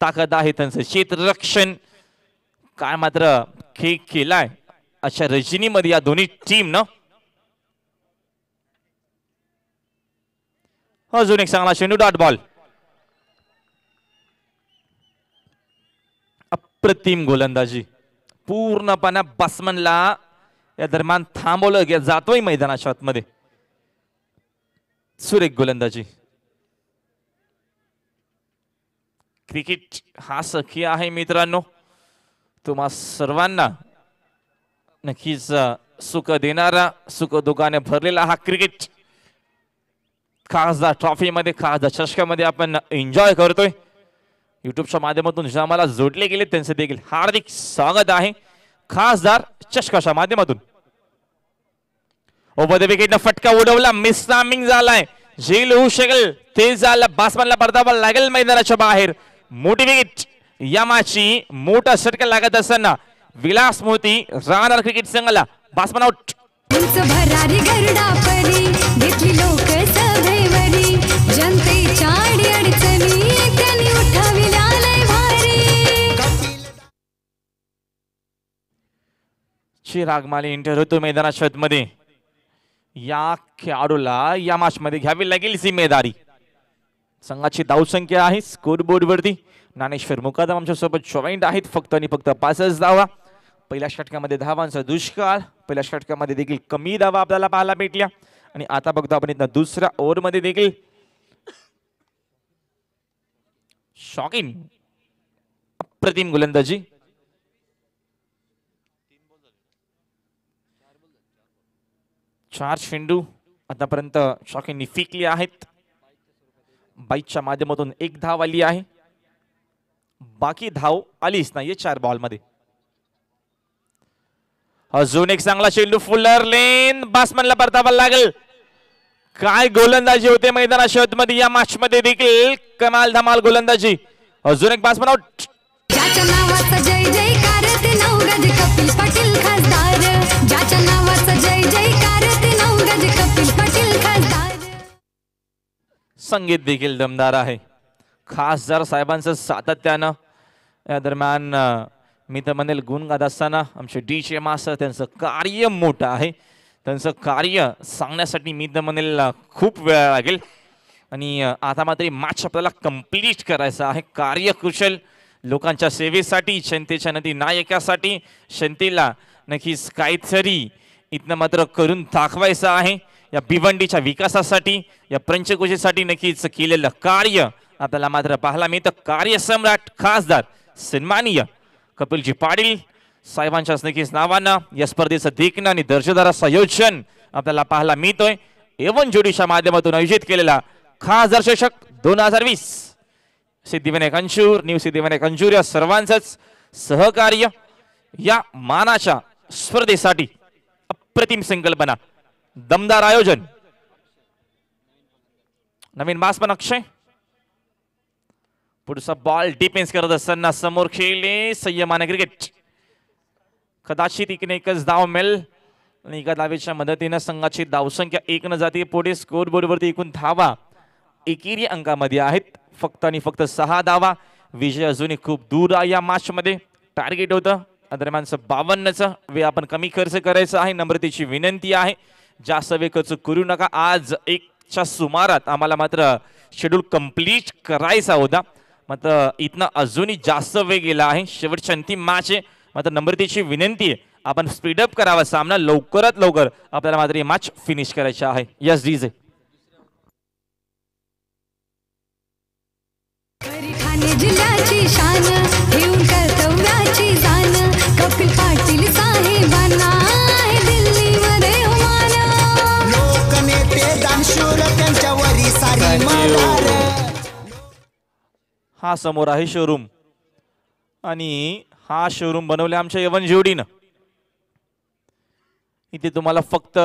ताकद आहे त्यांचं क्षेत्ररक्षण काय मात्र खेळ केलाय अशा रजनीमध्ये या दोन्ही टीम न अजून एक चांगला चेंडू डॉट बॉल अप्रतिम गोलंदाजी पूर्णपणे बासमनला या दरम्यान थांबवलं जातोय मैदानाच्या आतमध्ये सुरेख गोलंदाजी क्रिकेट हा सखी आहे मित्रांनो तुम्हा सर्वांना नक्कीच सुख देणारा सुख दुखाने भरलेला हा क्रिकेट खासदार मध्ये खासदार चषकामध्ये आपण एन्जॉय करतोय युट्यूबच्या माध्यमातून जे आम्हाला जोडले गेले त्यांचे देखील हार्दिक स्वागत आहे खासदार चषकाच्या माध्यमातून विकेटनं फटका उडवला मिस टायमिंग झालाय झेल होऊ शकेल ते झालं बासमानला परतावा लागेल मैदानाच्या बाहेर मोठी विकेट यामाची मोठा षटका लागत असताना विलास मोती राहणार क्रिकेट संघाला बासमान आउट भरारी श्री रागमाली इंटर होतो मैदाना शतमध्ये या खेळाडूला या माशमध्ये घ्यावी लागेल जिम्मेदारी संघाची धावसंख्या आहे स्कोर बोर्डवरती ज्ञानेश्वर मुकादम आमच्यासोबत जॉईंट आहेत फक्त आणि फक्त पाचच धावा पहिल्या षटकामध्ये धावांचा दुष्काळ पहिल्या षटकामध्ये देखील कमी धावा आपल्याला पाहायला भेटल्या आणि आता बघतो आपण इथं दुसऱ्या ओव्हरमध्ये देखील शॉकिंग अप्रतिम गोलंदाजी चार शेंडू आतापर्यंत शाखेने फिकली आहेत बाईकच्या माध्यमातून एक धाव आली आहे बाकी धाव आलीच नाही चार बॉलमध्ये अजून एक चांगला शेंडू फुलर लेन बासमनला परतावा लागेल काय गोलंदाजी होते मैदाना शहत मध्ये या मॅच मध्ये देखील कमाल धमाल गोलंदाजी अजून एक बासमन आउट संगीत देखील दमदार आहे खासदार साहेबांचं सातत्यानं या दरम्यान मी तर म्हणेल गुण गात असताना आमचे डी चे मास्टर त्यांचं कार्य मोठं आहे त्यांचं कार्य सांगण्यासाठी मी तर म्हणेल खूप वेळ लागेल आणि आता मात्र मॅच आपल्याला कम्प्लीट करायचं आहे कार्यकुशल लोकांच्या सेवेसाठी जनतेच्या नदी नायकासाठी जनतेला नक्कीच काहीतरी इथनं मात्र करून दाखवायचं आहे या भिवंडीच्या विकासासाठी या पंचकोशीसाठी नक्कीच केलेलं कार्य आपल्याला मात्र पाहायला मिळतं कार्यसम्राट खासदार सन्मानीय कपिलजी पाटील साहेबांच्याच नक्कीच नावानं या स्पर्धेचं देखणं आणि दर्शदारा संयोजन आपल्याला पाहायला मिळतोय एवन जोडीच्या माध्यमातून आयोजित केलेला खासदार शिक्षक दोन हजार वीस सिद्धिविनायक अंशूर न्यू सिद्धिविनायक अंशूर या सर्वांचंच सहकार्य या मानाच्या स्पर्धेसाठी अप्रतिम संकल्पना दमदार आयोजन नवीन मास पण अक्षय पुढचा बॉल डिफेन्स करत असताना समोर खेळले संयमाने क्रिकेट कदाचित इकडे एकच धाव मिळेल आणि एका धावेच्या मदतीनं संघाची धावसंख्या एक न जाते पुढे स्कोर वरती एकूण धावा एकेरी अंकामध्ये आहेत फक्त आणि फक्त सहा धावा विजय अजूनही खूप दूर आहे या मॅच मध्ये टार्गेट होतं दरम्यानचं बावन्नचं वेळ आपण कमी खर्च करायचं आहे नम्रतेची विनंती आहे जास्त वेळ खर्च करू नका आज एकच्या सुमारात आम्हाला मात्र शेड्यूल कम्प्लीट करायचा होता मात्र इथनं अजूनही जास्त वेळ गेला आहे शेवटची अंतिम मॅच आहे मात्र नंबर विनंती आहे आपण स्पीडअप करावा सामना लवकरात लवकर आपल्याला मात्र ही मॅच फिनिश करायची आहे यस डीजे जिल्ह्याची हा समोर आहे शोरूम आणि हा शोरूम बनवला आमच्या यवन जेवडीनं इथे तुम्हाला फक्त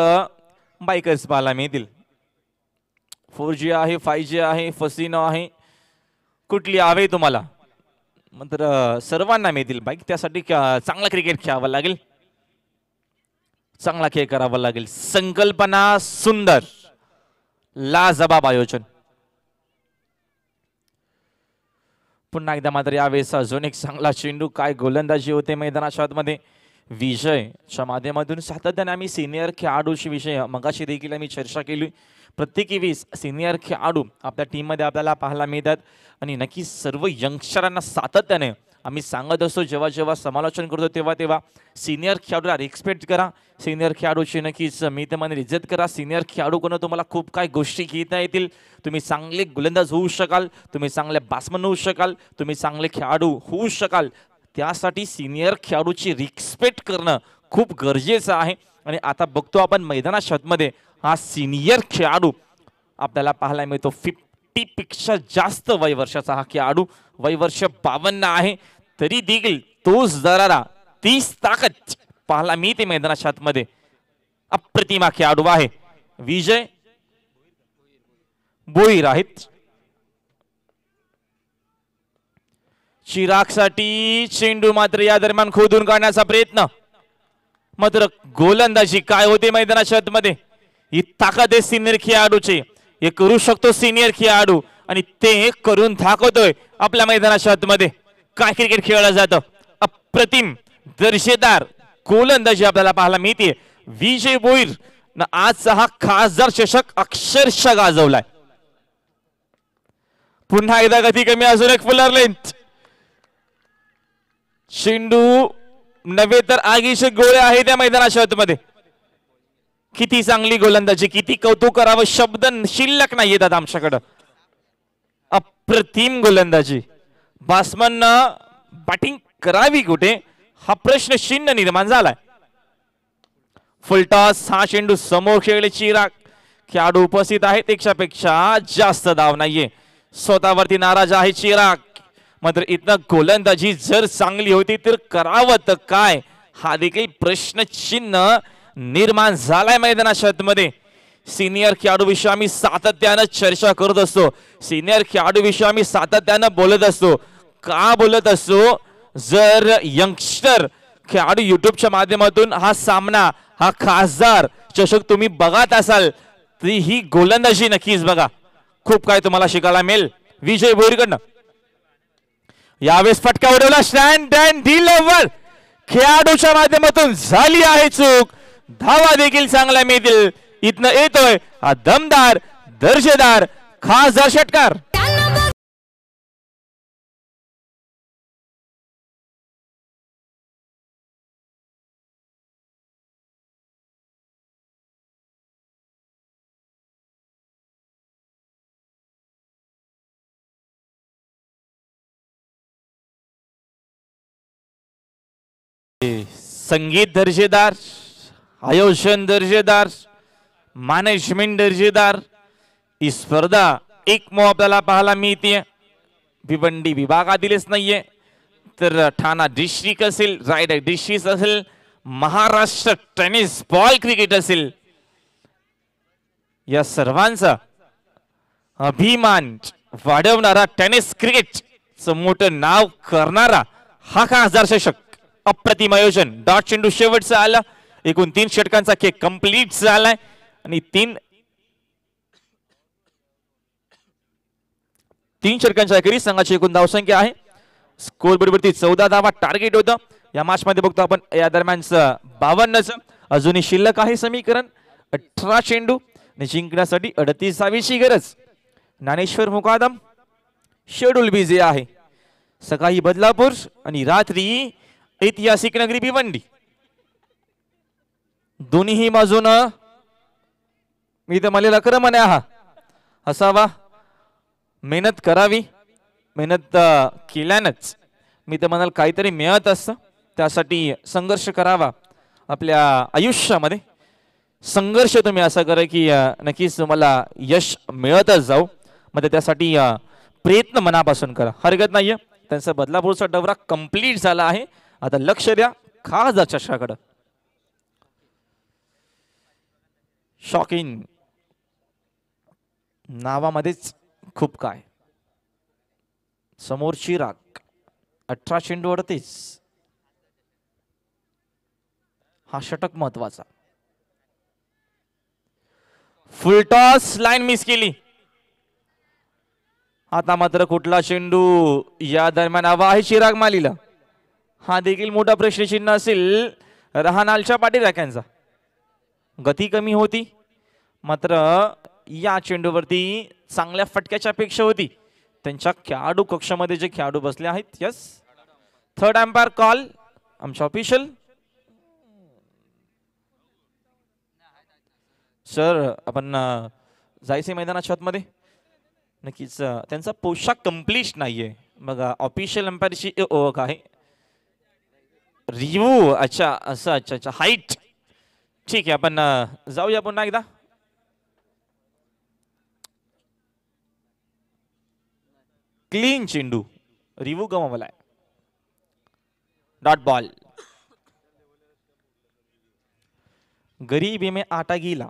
बाईकच पाहायला मिळतील फोर जी आहे फाय जी आहे फसिनो आहे कुठली हवे तुम्हाला मंत्र सर्वांना मिळतील बाईक त्यासाठी चांगला क्रिकेट खेळावा लागेल चांगला खेळ करावा लागेल संकल्पना सुंदर लाजबाब आयोजन पुन्हा एकदा मात्र यावेळेस अजून एक चांगला चेंडू काय गोलंदाजी होते आतमध्ये विजयच्या माध्यमातून सातत्याने आम्ही सिनियर खेळाडूशी विषय मगाशी देखील आम्ही चर्चा केली प्रत्येकी वीस सिनियर खेळाडू आपल्या टीममध्ये आपल्याला पाहायला मिळतात आणि नक्की सर्व यंगस्टरांना सातत्याने आम्ही सांगत असतो जेव्हा जेव्हा समालोचन करतो तेव्हा तेव्हा सिनियर खेळाडूला रिस्पेक्ट करा सिनियर खेळाडूची नक्कीच मी ते म्हणेल इज्जत करा सिनियर खेळाडूकडून तुम्हाला खूप काही गोष्टी घेता येतील तुम्ही चांगले गोलंदाज होऊ शकाल तुम्ही चांगले बासमन होऊ शकाल तुम्ही चांगले खेळाडू होऊ शकाल त्यासाठी सिनियर खेळाडूची रिस्पेक्ट करणं खूप गरजेचं आहे आणि आता बघतो आपण मैदाना शतमध्ये हा सिनियर खेळाडू आपल्याला पाहायला मिळतो फिफ्टीपेक्षा जास्त वय वर्षाचा हा खेळाडू वय वर्ष बावन्न आहे तरी देखील तोच दरारा तीस ताकद पाहला मी ते मैदानाच्या आतमध्ये अप्रतिम आखे खेळाडू आहे विजय बोईर चिराग साठी चेंडू मात्र या दरम्यान खोदून काढण्याचा प्रयत्न मात्र गोलंदाजी काय होते मैदानाच्या आतमध्ये ही ताकद आहे सिनियर खेळाडूचे हे करू शकतो सिनियर खेळाडू आणि ते करून थाकवतोय आपल्या मैदानाच्या आतमध्ये काय क्रिकेट खेळलं जातं अप्रतिम दर्शेदार गोलंदाजी आपल्याला पाहायला मिळते विजय बोईर न आजचा हा खासदार चषक अक्षरशः गाजवलाय पुन्हा एकदा गती कमी अजून एक लेंथ चेंडू नव्हे तर आगीचे गोळे आहे त्या मैदानाच्या मध्ये किती चांगली गोलंदाजी किती कौतुक करावं शब्द शिल्लक नाही येतात आमच्याकडं अप्रतिम गोलंदाजी बासमन बॅटिंग करावी कुठे हा प्रश्न चिन्ह निर्माण झालाय फुलटॉस हा चेंडू समोर खेळले चिराग खेळाडू उपस्थित आहेत एकशा जास्त धाव नाहीये स्वतःवरती नाराज आहे चिराग मात्र इथनं गोलंदाजी जर चांगली होती तर करावं तर काय हा देखील प्रश्न चिन्ह निर्माण झालाय मैदाना मध्ये सिनियर विषयी आम्ही सातत्यानं चर्चा करत असतो सिनियर विषयी आम्ही सातत्यानं बोलत असतो का बोलत असतो जर यंगस्टर खेळाडू युट्यूबच्या माध्यमातून हा सामना हा खासदार चषक तुम्ही बघत असाल तरी ही गोलंदाजी नक्कीच बघा खूप काय तुम्हाला शिकायला मिळेल विजय भोईरकडनं यावेळेस फटका उडवला स्टँड अँड डी लवर खेळाडूच्या माध्यमातून झाली आहे चूक धावा देखील चांगला मिळतील इथनं येतोय हा दमदार दर्जेदार खासदार षटकार संगीत दर्जेदार आयोजन दर्जेदार मॅनेजमेंट दर्जेदार ही स्पर्धा मो आपल्याला पाहायला मिळते भिवंडी विभाग आदिलेच नाहीये तर ठाणा डिस्ट्रिक्ट असेल रायडर डिस्ट्रिक्ट असेल महाराष्ट्र टेनिस बॉल क्रिकेट असेल या सर्वांचा अभिमान वाढवणारा टेनिस क्रिकेटचं मोठं नाव करणारा हा खासदार शीर्षक अप्रतिम आयोजन डॉट चेंडू शेवटचा आला एकूण तीन षटकांचा खेळ कम्प्लीट झालाय आणि तीन तीन षटकांच्या अखेरीस संघाची एकूण धावसंख्या आहे स्कोर बरोबरती चौदा धावा टार्गेट होतं या मॅच मध्ये बघतो आपण या दरम्यानच बावन्नच अजूनही शिल्लक आहे समीकरण अठरा चेंडू आणि जिंकण्यासाठी अडतीस धावीची गरज ज्ञानेश्वर मुकादम शेड्यूल बिझी आहे सकाळी बदलापूर आणि रात्री ऐतिहासिक नगरी भिवंडी दोन्ही बाजून मी तर मला क्रमण हा असावा मेहनत करावी मेहनत केल्यानंच मी तर म्हणाल काहीतरी मिळत असतं त्यासाठी संघर्ष करावा आपल्या आयुष्यामध्ये संघर्ष तुम्ही असं करा की नक्कीच तुम्हाला यश मिळतच जाऊ मग त्यासाठी प्रयत्न मनापासून करा हरकत नाहीये त्यांचा बदलापूरचा डवरा कंप्लीट झाला आहे आता लक्ष द्या जा चषकाकडं शॉकिंग नावामध्येच खूप काय समोरची चिराग अठरा चेंडू अडतीस हा षटक महत्वाचा फुलटॉस लाईन मिस केली आता मात्र कुठला चेंडू या दरम्यान आवा आहे चिराग मालीला हा देखील मोठा प्रश्नचिन्ह असेल रहानालच्या पाठीराख्यांचा गती कमी होती मात्र या चेंडूवरती चांगल्या फटक्याची अपेक्षा होती त्यांच्या खेळाडू कक्षामध्ये जे खेळाडू बसले आहेत यस थर्ड अम्पायर कॉल आमच्या ऑफिशियल सर आपण जायचे मैदानाच्या आतमध्ये नक्कीच त्यांचा पोशाख कम्प्लीट नाहीये बघा ऑफिशियल अंपायरची ओळख आहे रिवू अच्छा असं अच्छा अच्छा हाईट ठीक आहे आपण जाऊया पुन्हा एकदा क्लीन चेंडू रिवू गमावलाय डॉट बॉल गरीबी में आटा गेला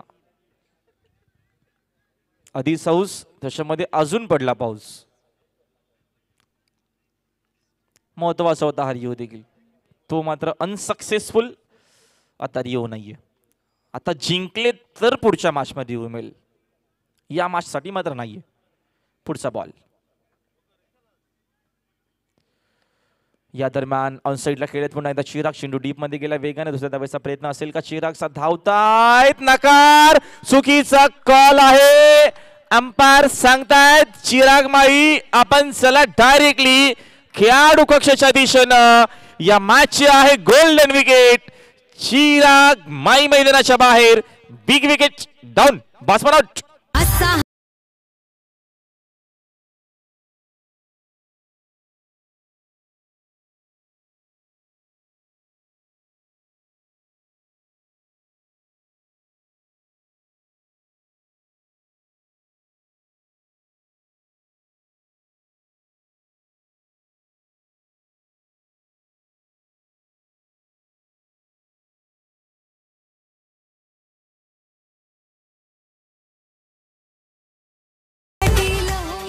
आधी सौस त्याच्यामध्ये अजून पडला पाऊस महत्वाचा होता हा देखील तो मात्र अनसक्सेसफुल आता रिओ नाही आहे आता जिंकले तर पुढच्या मॅचमध्ये येऊ मिळेल या मॅचसाठी मात्र नाही आहे पुढचा बॉल या दरम्यान ऑन साईडला खेळत पुन्हा एकदा चिराग शेंडू डीप मध्ये गेला वेगाने दुसऱ्या दाबाचा प्रयत्न असेल का चिरागचा धावतायत नकार चुकीचा कॉल आहे अंपायर सांगतायत चिराग माई आपण चला डायरेक्टली खेळाडू कक्षाच्या दिशेनं या मॅचची आहे गोल्डन विकेट चिराग माई मैदानाच्या बाहेर big wicket down batsman out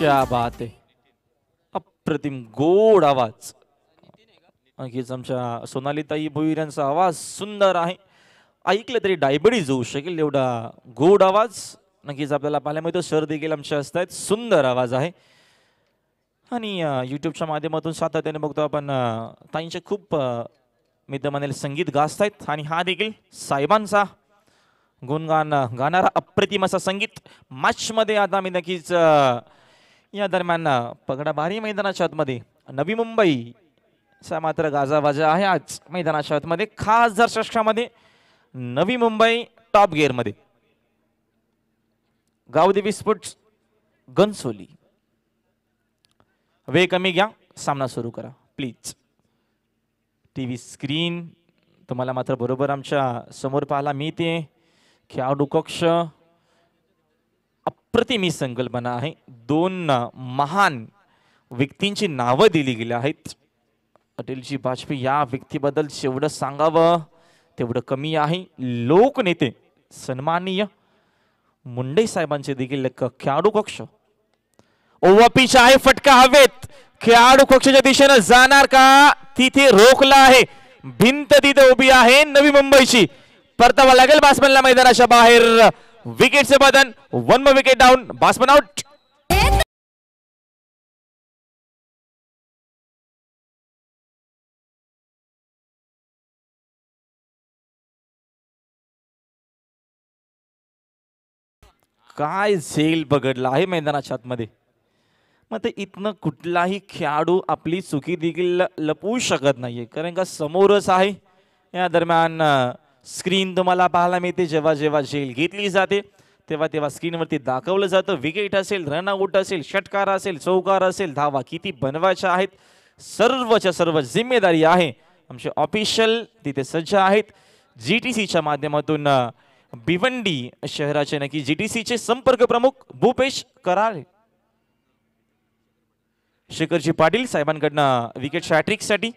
क्या बात आहे अप्रतिम गोड आवाज नक्कीच आमच्या सोनालीताई भुईर आवाज सुंदर आहे ऐकलं तरी डायबिटीज होऊ शकेल एवढा गोड आवाज नक्कीच आपल्याला पाहायला मिळतो सर देखील आमचे असत आहेत सुंदर आवाज आहे आणि यूट्यूबच्या माध्यमातून सातत्याने बघतो आपण ताईंचे खूप मित्र तर म्हणाले संगीत गाजतायत आणि हा देखील साहेबांचा गुणगान गाणारा अप्रतिम असा संगीत मॅचमध्ये आता मी नक्कीच या दरम्यान पगडा भारी मैदानाच्या आतमध्ये नवी मुंबई चा मात्र गाजाबाजा आहे आज मैदानाच्या आतमध्ये खास जर षष्टामध्ये नवी मुंबई टॉप गिअरमध्ये गावदेवी विस्फोट गनसोली वे कमी घ्या सामना सुरू करा प्लीज टी व्ही स्क्रीन तुम्हाला मात्र बरोबर आमच्या समोर पाहायला मिळते खेळाडू कक्ष प्रतिमी संकल्पना आहे दोन महान व्यक्तींची नावं दिली गेली आहेत अटलजी वाजपेयी या व्यक्तीबद्दल जेवढं सांगावं तेवढं कमी आहे लोकनेते सन्माननीय मुंडे साहेबांचे देखील खेळाडू कक्ष ओवापीच्या आहे फटका हवेत खेळाडू कक्षाच्या दिशेनं जाणार का तिथे रोखला आहे भिंत तिथे उभी आहे नवी मुंबईची परतावा लागेल बासमनला मैदानाच्या बाहेर विकेट से बदन वन में विकेट डाउन बासमन आउट काय झेल पकडला आहे मैदानाच्या आतमध्ये मग ते इथनं कुठलाही खेळाडू आपली चुकी देखील लपवू शकत नाहीये कारण का समोरच आहे या दरम्यान स्क्रीन तुम्हाला पाहायला मिळते जेव्हा जेव्हा झेल घेतली जाते तेव्हा तेव्हा स्क्रीनवरती दाखवलं जातं विकेट असेल रनआउट असेल षटकार असेल चौकार असेल धावा किती बनवायच्या आहेत सर्वच्या सर्व जिम्मेदारी आहे आमचे ऑफिशियल तिथे सज्ज आहेत जी टी सीच्या माध्यमातून भिवंडी शहराचे नक्की जी टी सीचे संपर्क प्रमुख भूपेश कराळे शेखरजी पाटील साहेबांकडनं विकेट शॅट्रिकसाठी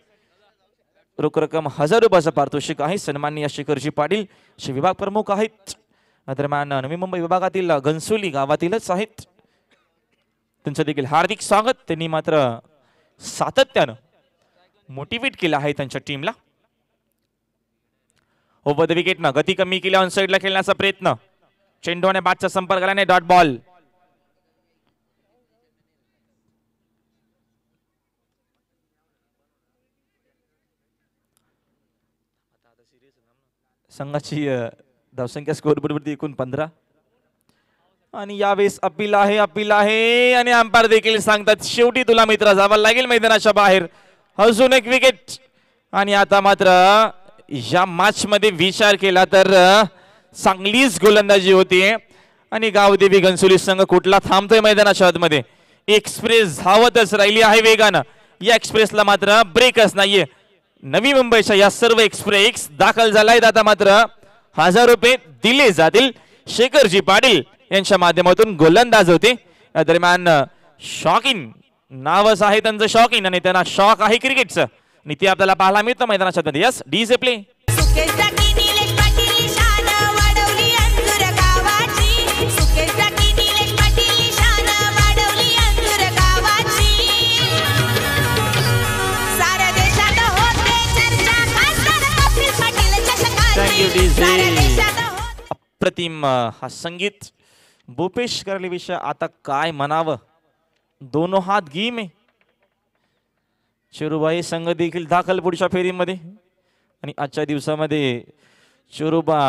रोख रक्कम हजार रुपयाचं पारितोषिक आहे सन्माननीय शेखरजी पाटील असे विभाग प्रमुख आहेत दरम्यान नवी मुंबई विभागातील घनसोली गावातीलच आहेत त्यांचं देखील हार्दिक स्वागत त्यांनी मात्र सातत्यानं मोटिवेट केलं आहे त्यांच्या टीमला ओवर द विकेटनं गती कमी केली ऑन साईडला खेळण्याचा प्रयत्न चेंडू आणि बादचा संपर्क नाही डॉट बॉल संघाची धावसंख्या स्कोअर बरोबर एकूण पंधरा आणि यावेळेस अपील आहे अपील आहे आणि अंपायर देखील सांगतात शेवटी तुला मित्र जावा लागेल मैदानाच्या बाहेर अजून एक विकेट आणि आता मात्र या मॅच मध्ये विचार केला तर चांगलीच गोलंदाजी होती आणि गावदेवी गणसुली संघ कुठला थांबतोय मैदानाच्या आतमध्ये एक्सप्रेस धावतच राहिली आहे वेगानं या एक्सप्रेसला मात्र ब्रेकच नाहीये नवी मुंबईच्या या सर्व एक्सप्रेस दाखल झालाय आता मात्र हजार रुपये दिले जातील शेखरजी पाटील यांच्या माध्यमातून गोलंदाज होते या दरम्यान शॉकिन नावच आहे त्यांचं शॉकिन आणि त्यांना शॉक आहे क्रिकेटचं आणि ते आपल्याला पाहायला मिळतं मैदानाच्या यस डी प्ले अप्रतिम हा संगीत भूपेश विषय आता काय म्हणावं दोनो हात गी मे चिरुबाई संघ देखील दाखल पुढच्या फेरीमध्ये आणि आजच्या दिवसामध्ये चिरुबा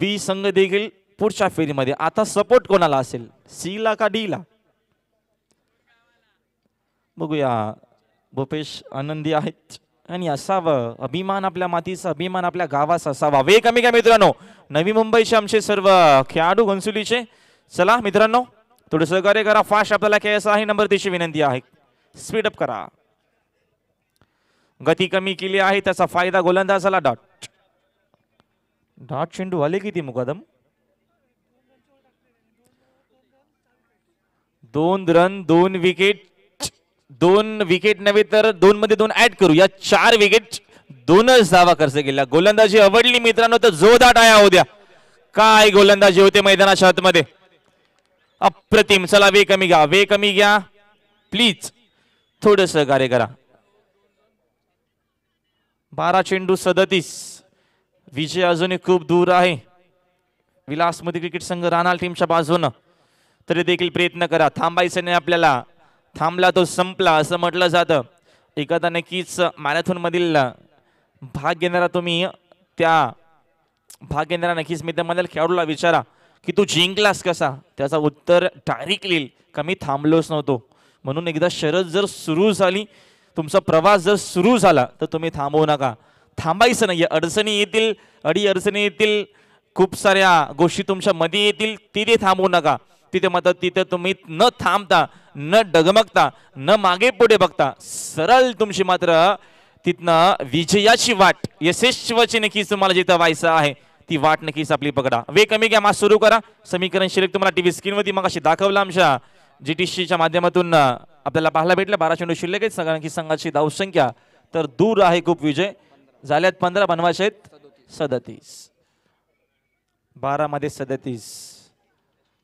बी संघ देखील पुढच्या फेरीमध्ये आता सपोर्ट कोणाला असेल सी ला का डी ला बघूया भूपेश आनंदी आहेत आणि असावं अभिमान आपल्या मातीचा अभिमान आपल्या गावाचा असावा वेग कमी का मित्रांनो नवी मुंबईचे आमचे सर्व खेळाडू घनसुलीचे चला मित्रांनो थोडं सहकार्य करा फास्ट आपल्याला खेळायचा आहे नंबर तीनशे विनंती आहे स्पीड अप करा गती कमी केली आहे त्याचा फायदा गोलंदाजाला डॉट डॉट चेंडू आले किती मुकादम दोन रन दोन विकेट दोन विकेट नव्हे तर दोन मध्ये दोन ऍड करू या चार विकेट दोनच धावा खर्च केला गोलंदाजी आवडली मित्रांनो तर जो टाया होऊ द्या काय गोलंदाजी होते मैदानाच्या आतमध्ये अप्रतिम चला वे कमी घ्या वे कमी घ्या प्लीज थोडं सहकार्य करा बारा चेंडू सदतीस विजय अजूनही खूप दूर आहे विलासमध्ये क्रिकेट संघ राहणार टीमच्या बाजून तरी देखील प्रयत्न करा थांबायचं नाही आपल्याला थांबला तो संपला असं म्हटलं जातं एखादा नक्कीच मॅरेथॉनमधील भाग घेणारा तुम्ही त्या भाग घेणारा नक्कीच मी त्या खेळाडूला विचारा की तू जिंकलास कसा त्याचा उत्तर डायरेक्ट येईल का मी थांबलोच नव्हतो म्हणून एकदा शरद जर सुरू झाली तुमचा प्रवास जर सुरू झाला तर तुम्ही थांबवू नका थांबायचं नाही अडचणी येतील अडी अडचणी येतील खूप साऱ्या गोष्टी तुमच्या मध्ये येतील तिथे थांबवू नका तिथे मात्र तिथे तुम्ही न थांबता न डगमगता न मागे पुढे बघता सरळ तुमची मात्र तिथनं विजयाची वाट यशस्वाची नक्कीच तुम्हाला जिथं व्हायचं आहे ती वाट नक्कीच आपली पकडा वे कमी घ्या मास सुरू करा समीकरण शिल्लक तुम्हाला टीव्ही स्क्रीनवरती मग अशी दाखवलं आमच्या जीटीसीच्या माध्यमातून आपल्याला पाहायला भेटलं बारा चेंडू शिल्लक आहेत सगळ्यांची संघाची धावसंख्या तर दूर आहे खूप विजय झाल्यात पंधरा बनवायचे आहेत सदतीस बारामध्ये सदतीस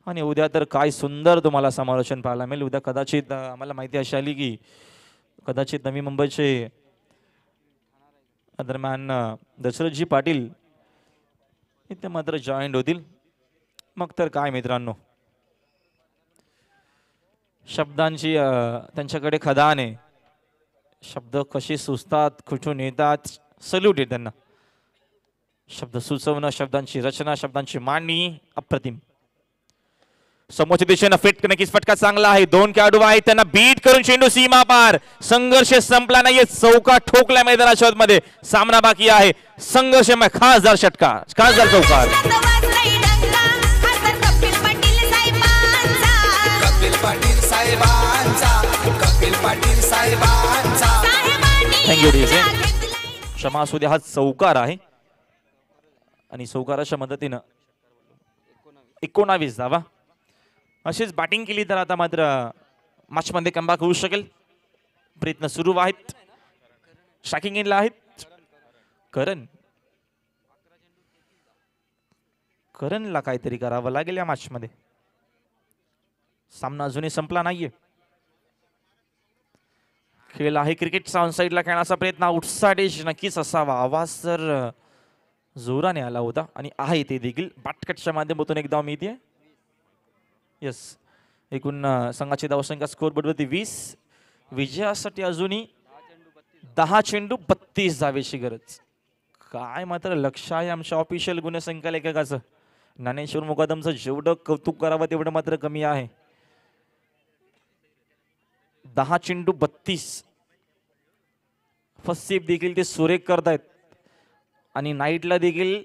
आणि उद्या तर काय सुंदर तुम्हाला समालोचन पाहायला मिळेल उद्या कदाचित आम्हाला माहिती अशी आली की कदाचित नवी मुंबईचे दरम्यान दशरथजी पाटील इथे मात्र जॉईंट होतील मग तर काय मित्रांनो शब्दांची त्यांच्याकडे खदान आहे शब्द कशी सुचतात कुठून येतात सल्यूट आहे त्यांना शब्द सुचवणं शब्दांची रचना शब्दांची मांडणी अप्रतिम समोरच्या दिशेनं फेट नक्कीच फटका चांगला आहे दोन खेळाडू आहेत त्यांना बीट करून चेंडू सीमा पार संघर्ष संपला नाहीये चौका ठोकला मैदानाच्या मध्ये सामना बाकी आहे संघर्ष खासदार षटका खासदार चौकार थँक्यू क्षमा असू द्या हा चौकार आहे आणि चौकाराच्या मदतीनं एकोणावीस धावा अशीच बॅटिंग केली तर आता मात्र मध्ये कमबॅक होऊ शकेल प्रयत्न सुरू आहेत शाकिंग इनला आहेत करण करणला काहीतरी करावं लागेल या मध्ये सामना अजूनही संपला नाहीये खेळ आहे क्रिकेट साऊंड साईडला खेळण्याचा प्रयत्न आउटसाइडेश नक्कीच असावा आवाज तर जोराने आला होता आणि आहे ते देखील बाटकटच्या माध्यमातून एकदा मी यस एकूण संघाची धावसंख्या स्कोर वरती वीस विजयासाठी अजूनही दहा चेंडू बत्तीस जावेची गरज काय मात्र लक्ष आहे आमच्या ऑफिशियल गुन्हे संख्या संख्यालेखकाचं ज्ञानेश्वर मुकादमचं जेवढं कौतुक करावं तेवढं मात्र कमी आहे दहा चेंडू बत्तीस फर्स्ट देखील ते सुरेख करतायत आणि नाईटला देखील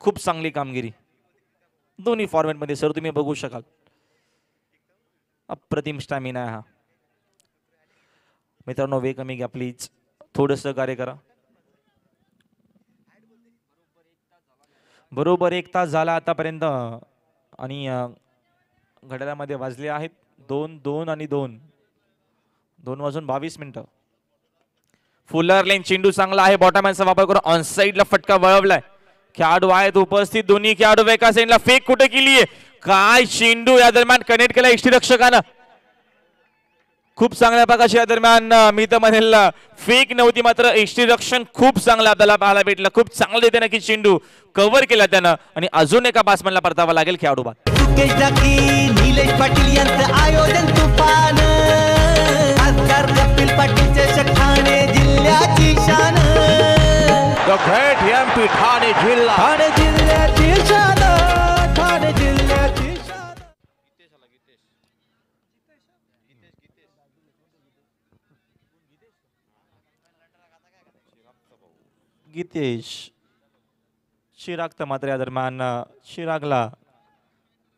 खूप चांगली कामगिरी दोन्ही मध्ये सर तुम्ही बघू शकाल अप्रतिम स्टॅमिना हा मित्रांनो वे कमी घ्या प्लीज थोडंसं कार्य करा बरोबर एक तास झाला आतापर्यंत आणि घड्याळामध्ये वाजले आहेत दोन दोन आणि दोन दोन वाजून बावीस मिनिट फुलर लेन चेंडू चांगला आहे बॉटामॅनचा वापर करून ऑन साईडला फटका वळवलाय खेळाडू आहेत उपस्थित दोन्ही खेळाडू एका साईडला फेक कुठे केली आहे काय शेंडू या दरम्यान कनेक्ट केला यष्टीरक्षकानं खूप चांगल्या प्रकारच्या या दरम्यान मी तर म्हणेल फेक नव्हती मात्र यष्टीरक्षण खूप चांगलं आपल्याला पाहायला भेटलं खूप चांगलं येते ना की चेंडू कव्हर केला त्यानं आणि अजून एका बासमॅनला परतावा लागेल खेळाडू बाद निलेश पाटील यांचं आयोजन तुफान पाटीलचे जिल्ह्याची शान थेट एमपी ठाणे जिल्हा ठाणे जिल्ह्याची शान ठाणे जिल्ह्याची गीतेश चिराग मात्र या दरम्यान चिरागला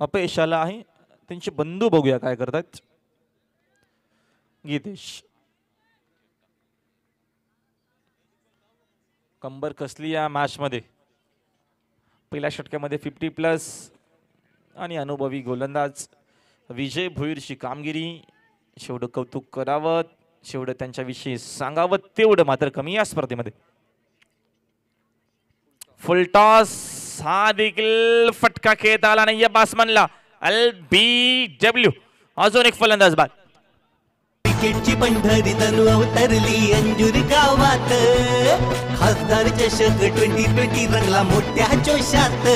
अपयश आला आहे त्यांचे बंधू बघूया काय करतात गीतेश कंबर कसली या मध्ये पहिल्या षटकामध्ये फिफ्टी प्लस आणि अनुभवी गोलंदाज विजय भुईरची कामगिरी शेवढं कौतुक करावं शेवढं त्यांच्याविषयी सांगावं तेवढं मात्र कमी या स्पर्धेमध्ये फुलटॉस हा देखील फटका खेळता आला नाहीये बासमनला एल बी डब्ल्यू अजून एक फलंदाज बाद क्रिकेटची पंढरी तनु अवतरली अंजुरी गावात खासदार चषक ट्वेंटी ट्वेंटी रंगला मोठ्या जोशात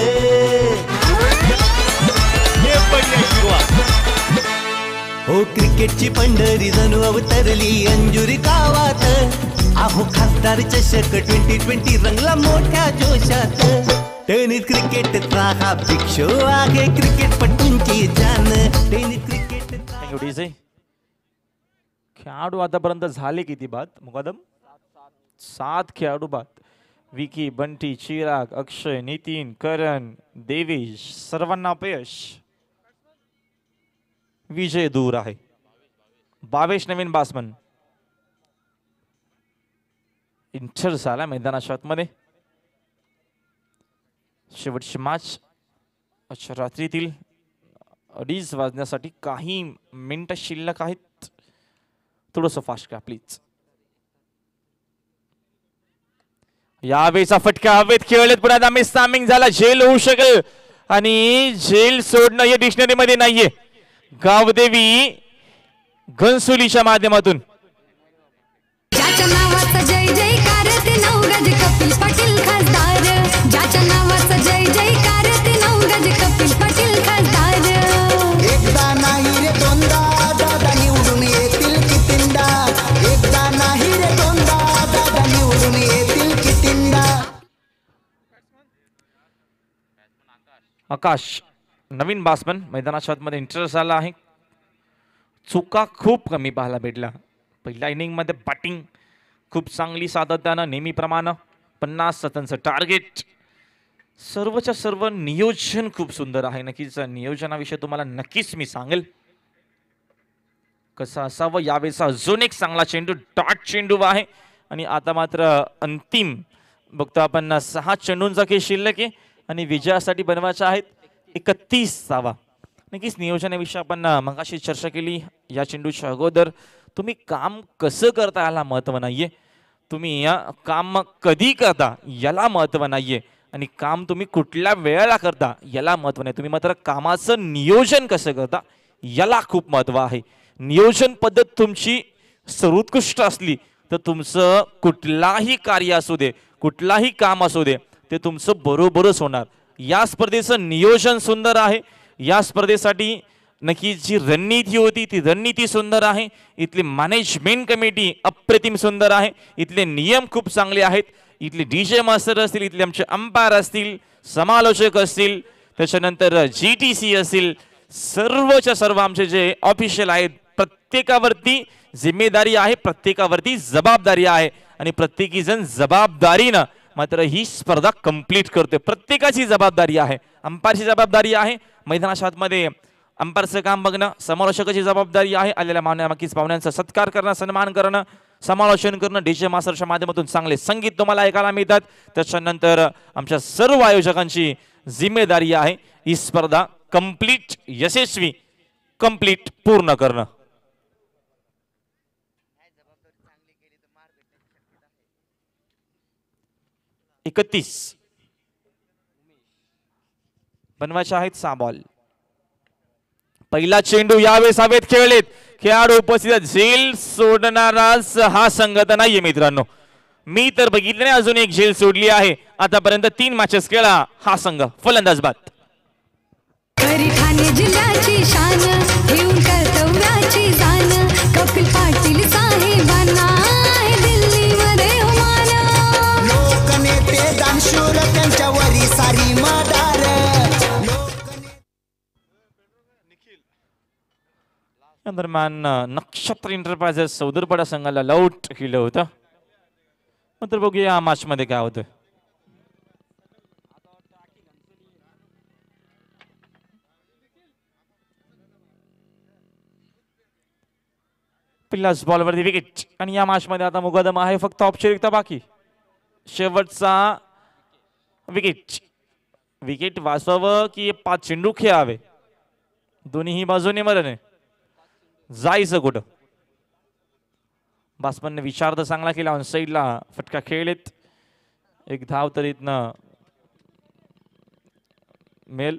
हो क्रिकेटची पंढरी जणू अवतरली अंजुरी गावात आहो खासदार चषक ट्वेंटी ट्वेंटी रंगला मोठ्या जोशात टेनिस क्रिकेटचा हा भिक्षो आहे पटूंची जान टेनिस क्रिकेट खेळाडू आतापर्यंत झाले किती बाद मुकादम सात खेळाडू बाद विकी बंटी चिराग अक्षय नितीन करण देवेश सर्वांना अपयश विजय दूर आहे बावेश नवीन बासमन इंटर झाला मैदानाच्या आतमध्ये शेवटची मॅच अच्छा रात्रीतील अडीच वाजण्यासाठी काही मिनिट शिल्लक आहेत थोडंसं फास्ट करा प्लीज यावेळेचा फटका अवैध खेळलेत पुन्हा आता मी सामिंग झाला झेल होऊ शकेल आणि झेल सोडणं हे डिक्शनरी मध्ये नाहीये गावदेवी घनसुलीच्या माध्यमातून आकाश नवीन बासमन मैदानाशातमध्ये इंटरेस्ट आला आहे चुका खूप कमी पाहायला भेटल्या पहिल्या इनिंगमध्ये बॅटिंग खूप चांगली सातत्यानं प्रमाण पन्नास सतनचं टार्गेट सर्वच्या सर्व नियोजन खूप सुंदर आहे नक्कीच नियोजनाविषयी तुम्हाला नक्कीच मी सांगेल कसं असावं यावेळेचा अजून एक चांगला चेंडू डॉट चेंडू आहे आणि आता मात्र अंतिम बघतो आपण सहा चेंडूंचा की शिल्लक आहे आणि विजयासाठी बनवायच्या आहेत एकतीस सावा नक्कीच नियोजनाविषयी आपण मगाशी चर्चा केली या चेंडूच्या अगोदर तुम्ही काम कसं करता याला महत्त्व नाही आहे तुम्ही या काम कधी करता याला महत्त्व नाही आहे आणि काम तुम्ही कुठल्या वेळेला करता याला महत्त्व नाही तुम्ही मात्र कामाचं नियोजन कसं करता याला खूप महत्त्व आहे नियोजन पद्धत तुमची सर्वोत्कृष्ट असली तर तुमचं कुठलाही कार्य असू दे कुठलाही काम असू दे ते तुमचं बरोबरच होणार या स्पर्धेचं नियोजन सुंदर आहे या स्पर्धेसाठी नक्की जी रणनीती होती ती रणनीती सुंदर आहे इथली मॅनेजमेंट कमिटी अप्रतिम सुंदर आहे इथले नियम खूप चांगले आहेत इथले डी जे मास्टर असतील इथले आमचे अंपायर असतील समालोचक असतील त्याच्यानंतर जी टी सी असतील सर्वच्या सर्व आमचे जे ऑफिशियल आहेत प्रत्येकावरती जिम्मेदारी आहे प्रत्येकावरती जबाबदारी आहे आणि प्रत्येकीजण जबाबदारीनं मात्र ही स्पर्धा कंप्लीट करते प्रत्येकाची जबाबदारी आहे अंपायरची जबाबदारी आहे मैदानाशातमध्ये अंपायरचं काम बघणं समालोचकाची जबाबदारी आहे आलेल्या मान्यमाकीच पाहुण्यांचा सत्कार करणं सन्मान करणं समालोचन करणं डीजे मास्टरच्या माध्यमातून चांगले संगीत तुम्हाला ऐकायला मिळतात त्याच्यानंतर आमच्या सर्व आयोजकांची जिम्मेदारी आहे ही स्पर्धा कंप्लीट यशस्वी कंप्लीट पूर्ण करणं एकतीस बनवायचे आहेत सहा पहिला चेंडू यावेळेस हवेत खेळलेत खेळाडू उपस्थित झेल सोडणारा हा संगत नाहीये मित्रांनो मी तर बघितले नाही अजून एक झेल सोडली आहे आतापर्यंत तीन मॅचेस खेळा हा संघ फलंदाज बाद दरम्यान नक्षत्र एंटरप्राइजेस सौदरपडा संघाला लाऊट केलं होतं मग तर बघूया या मध्ये काय होतं पिल्लास बॉलवरती विकेट आणि या मध्ये आता मुकादमा आहे फक्त औपचारिकता बाकी शेवटचा विकेट विकेट वाचवावं की पाच चेंडू खेळावे दोन्हीही बाजूने मरण आहे जायचं कुठं बासमनने विचार तर चांगला केला ऑन साईडला फटका खेळलेत एक धाव तर इथनं मेल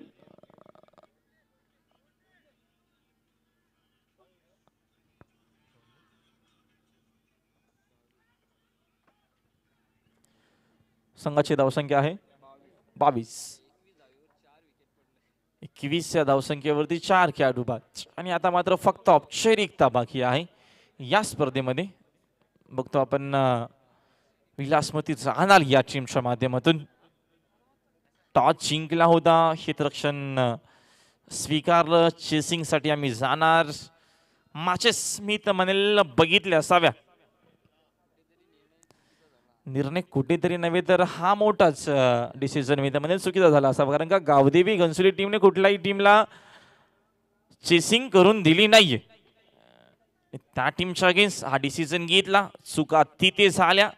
संघाची धावसंख्या आहे बावीस एकवीस या धावसंख्येवरती चार खेळाडू बाद आणि आता मात्र फक्त औपचारिकता बाकी आहे या स्पर्धेमध्ये बघतो आपण विलासमती जाणार या टीमच्या माध्यमातून टॉस जिंकला होता हितरक्षण स्वीकारलं चेसिंगसाठी आम्ही जाणार माझे स्मित म्हणेल बघितले असाव्या निर्णय कुठेतरी नव्हे तर हा मोठाच डिसिजन मी त्यामध्ये चुकीचा झाला असावा कारण का गावदेवी घनसुली टीमने कुठल्याही टीमला चेसिंग करून दिली नाहीये त्या टीमच्या अगेन्स्ट हा डिसिजन घेतला चुका तिथे झाल्या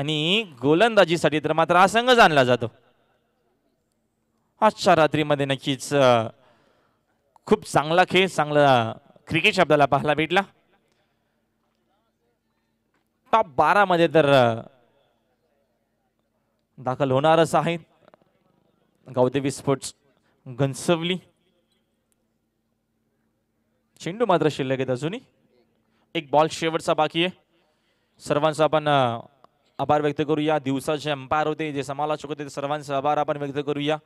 आणि गोलंदाजीसाठी तर मात्र हा संघ जाणला जातो आजच्या रात्रीमध्ये नक्कीच खूप चांगला खेळ चांगला क्रिकेट शब्दाला पाहायला भेटला टॉप बारामध्ये तर दाखल होणारच आहेत गावदेवी स्पोर्ट्स घनसवली चेंडू मात्र शिल्लक आहेत अजूनही एक बॉल शेवटचा बाकी आहे सर्वांचा आपण आभार व्यक्त करूया दिवसाचे अंपायर होते जे समालोचक होते सर्वांचा आभार आपण व्यक्त करूया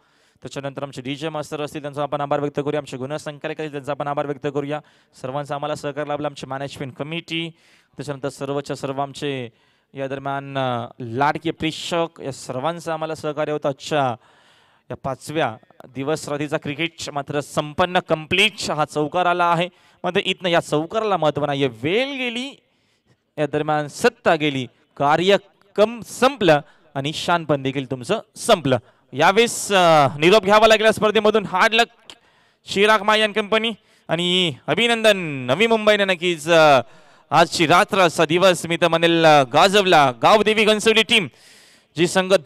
त्याच्यानंतर आमचे डी जे मास्तर असतील त्यांचा आपण आभार व्यक्त करूया आमचे गुन्हा संख्याक असतील त्यांचा आपण आभार व्यक्त करूया सर्वांचा आम्हाला सहकार लाभला आमची मॅनेजमेंट कमिटी त्याच्यानंतर सर्वच्या सर्व आमचे या दरम्यान लाडके प्रेक्षक या सर्वांचं आम्हाला सहकार्य होतं आजच्या या पाचव्या दिवस रात्रीचा क्रिकेट मात्र संपन्न कम्प्लीट हा चौकार आला आहे मध्ये इथनं या चौकाराला महत्व नाही वेळ गेली या दरम्यान सत्ता गेली कार्य कम संपलं आणि शानपण देखील तुमचं संपलं यावेळेस निरोप घ्यावा लागला स्पर्धेमधून हार्ड लक शिराग मायन कंपनी आणि अभिनंदन नवी मुंबईने नक्कीच आजची रात्र असा दिवस मी तर म्हणेल गाजवला देवी घनसवली टीम जी संघ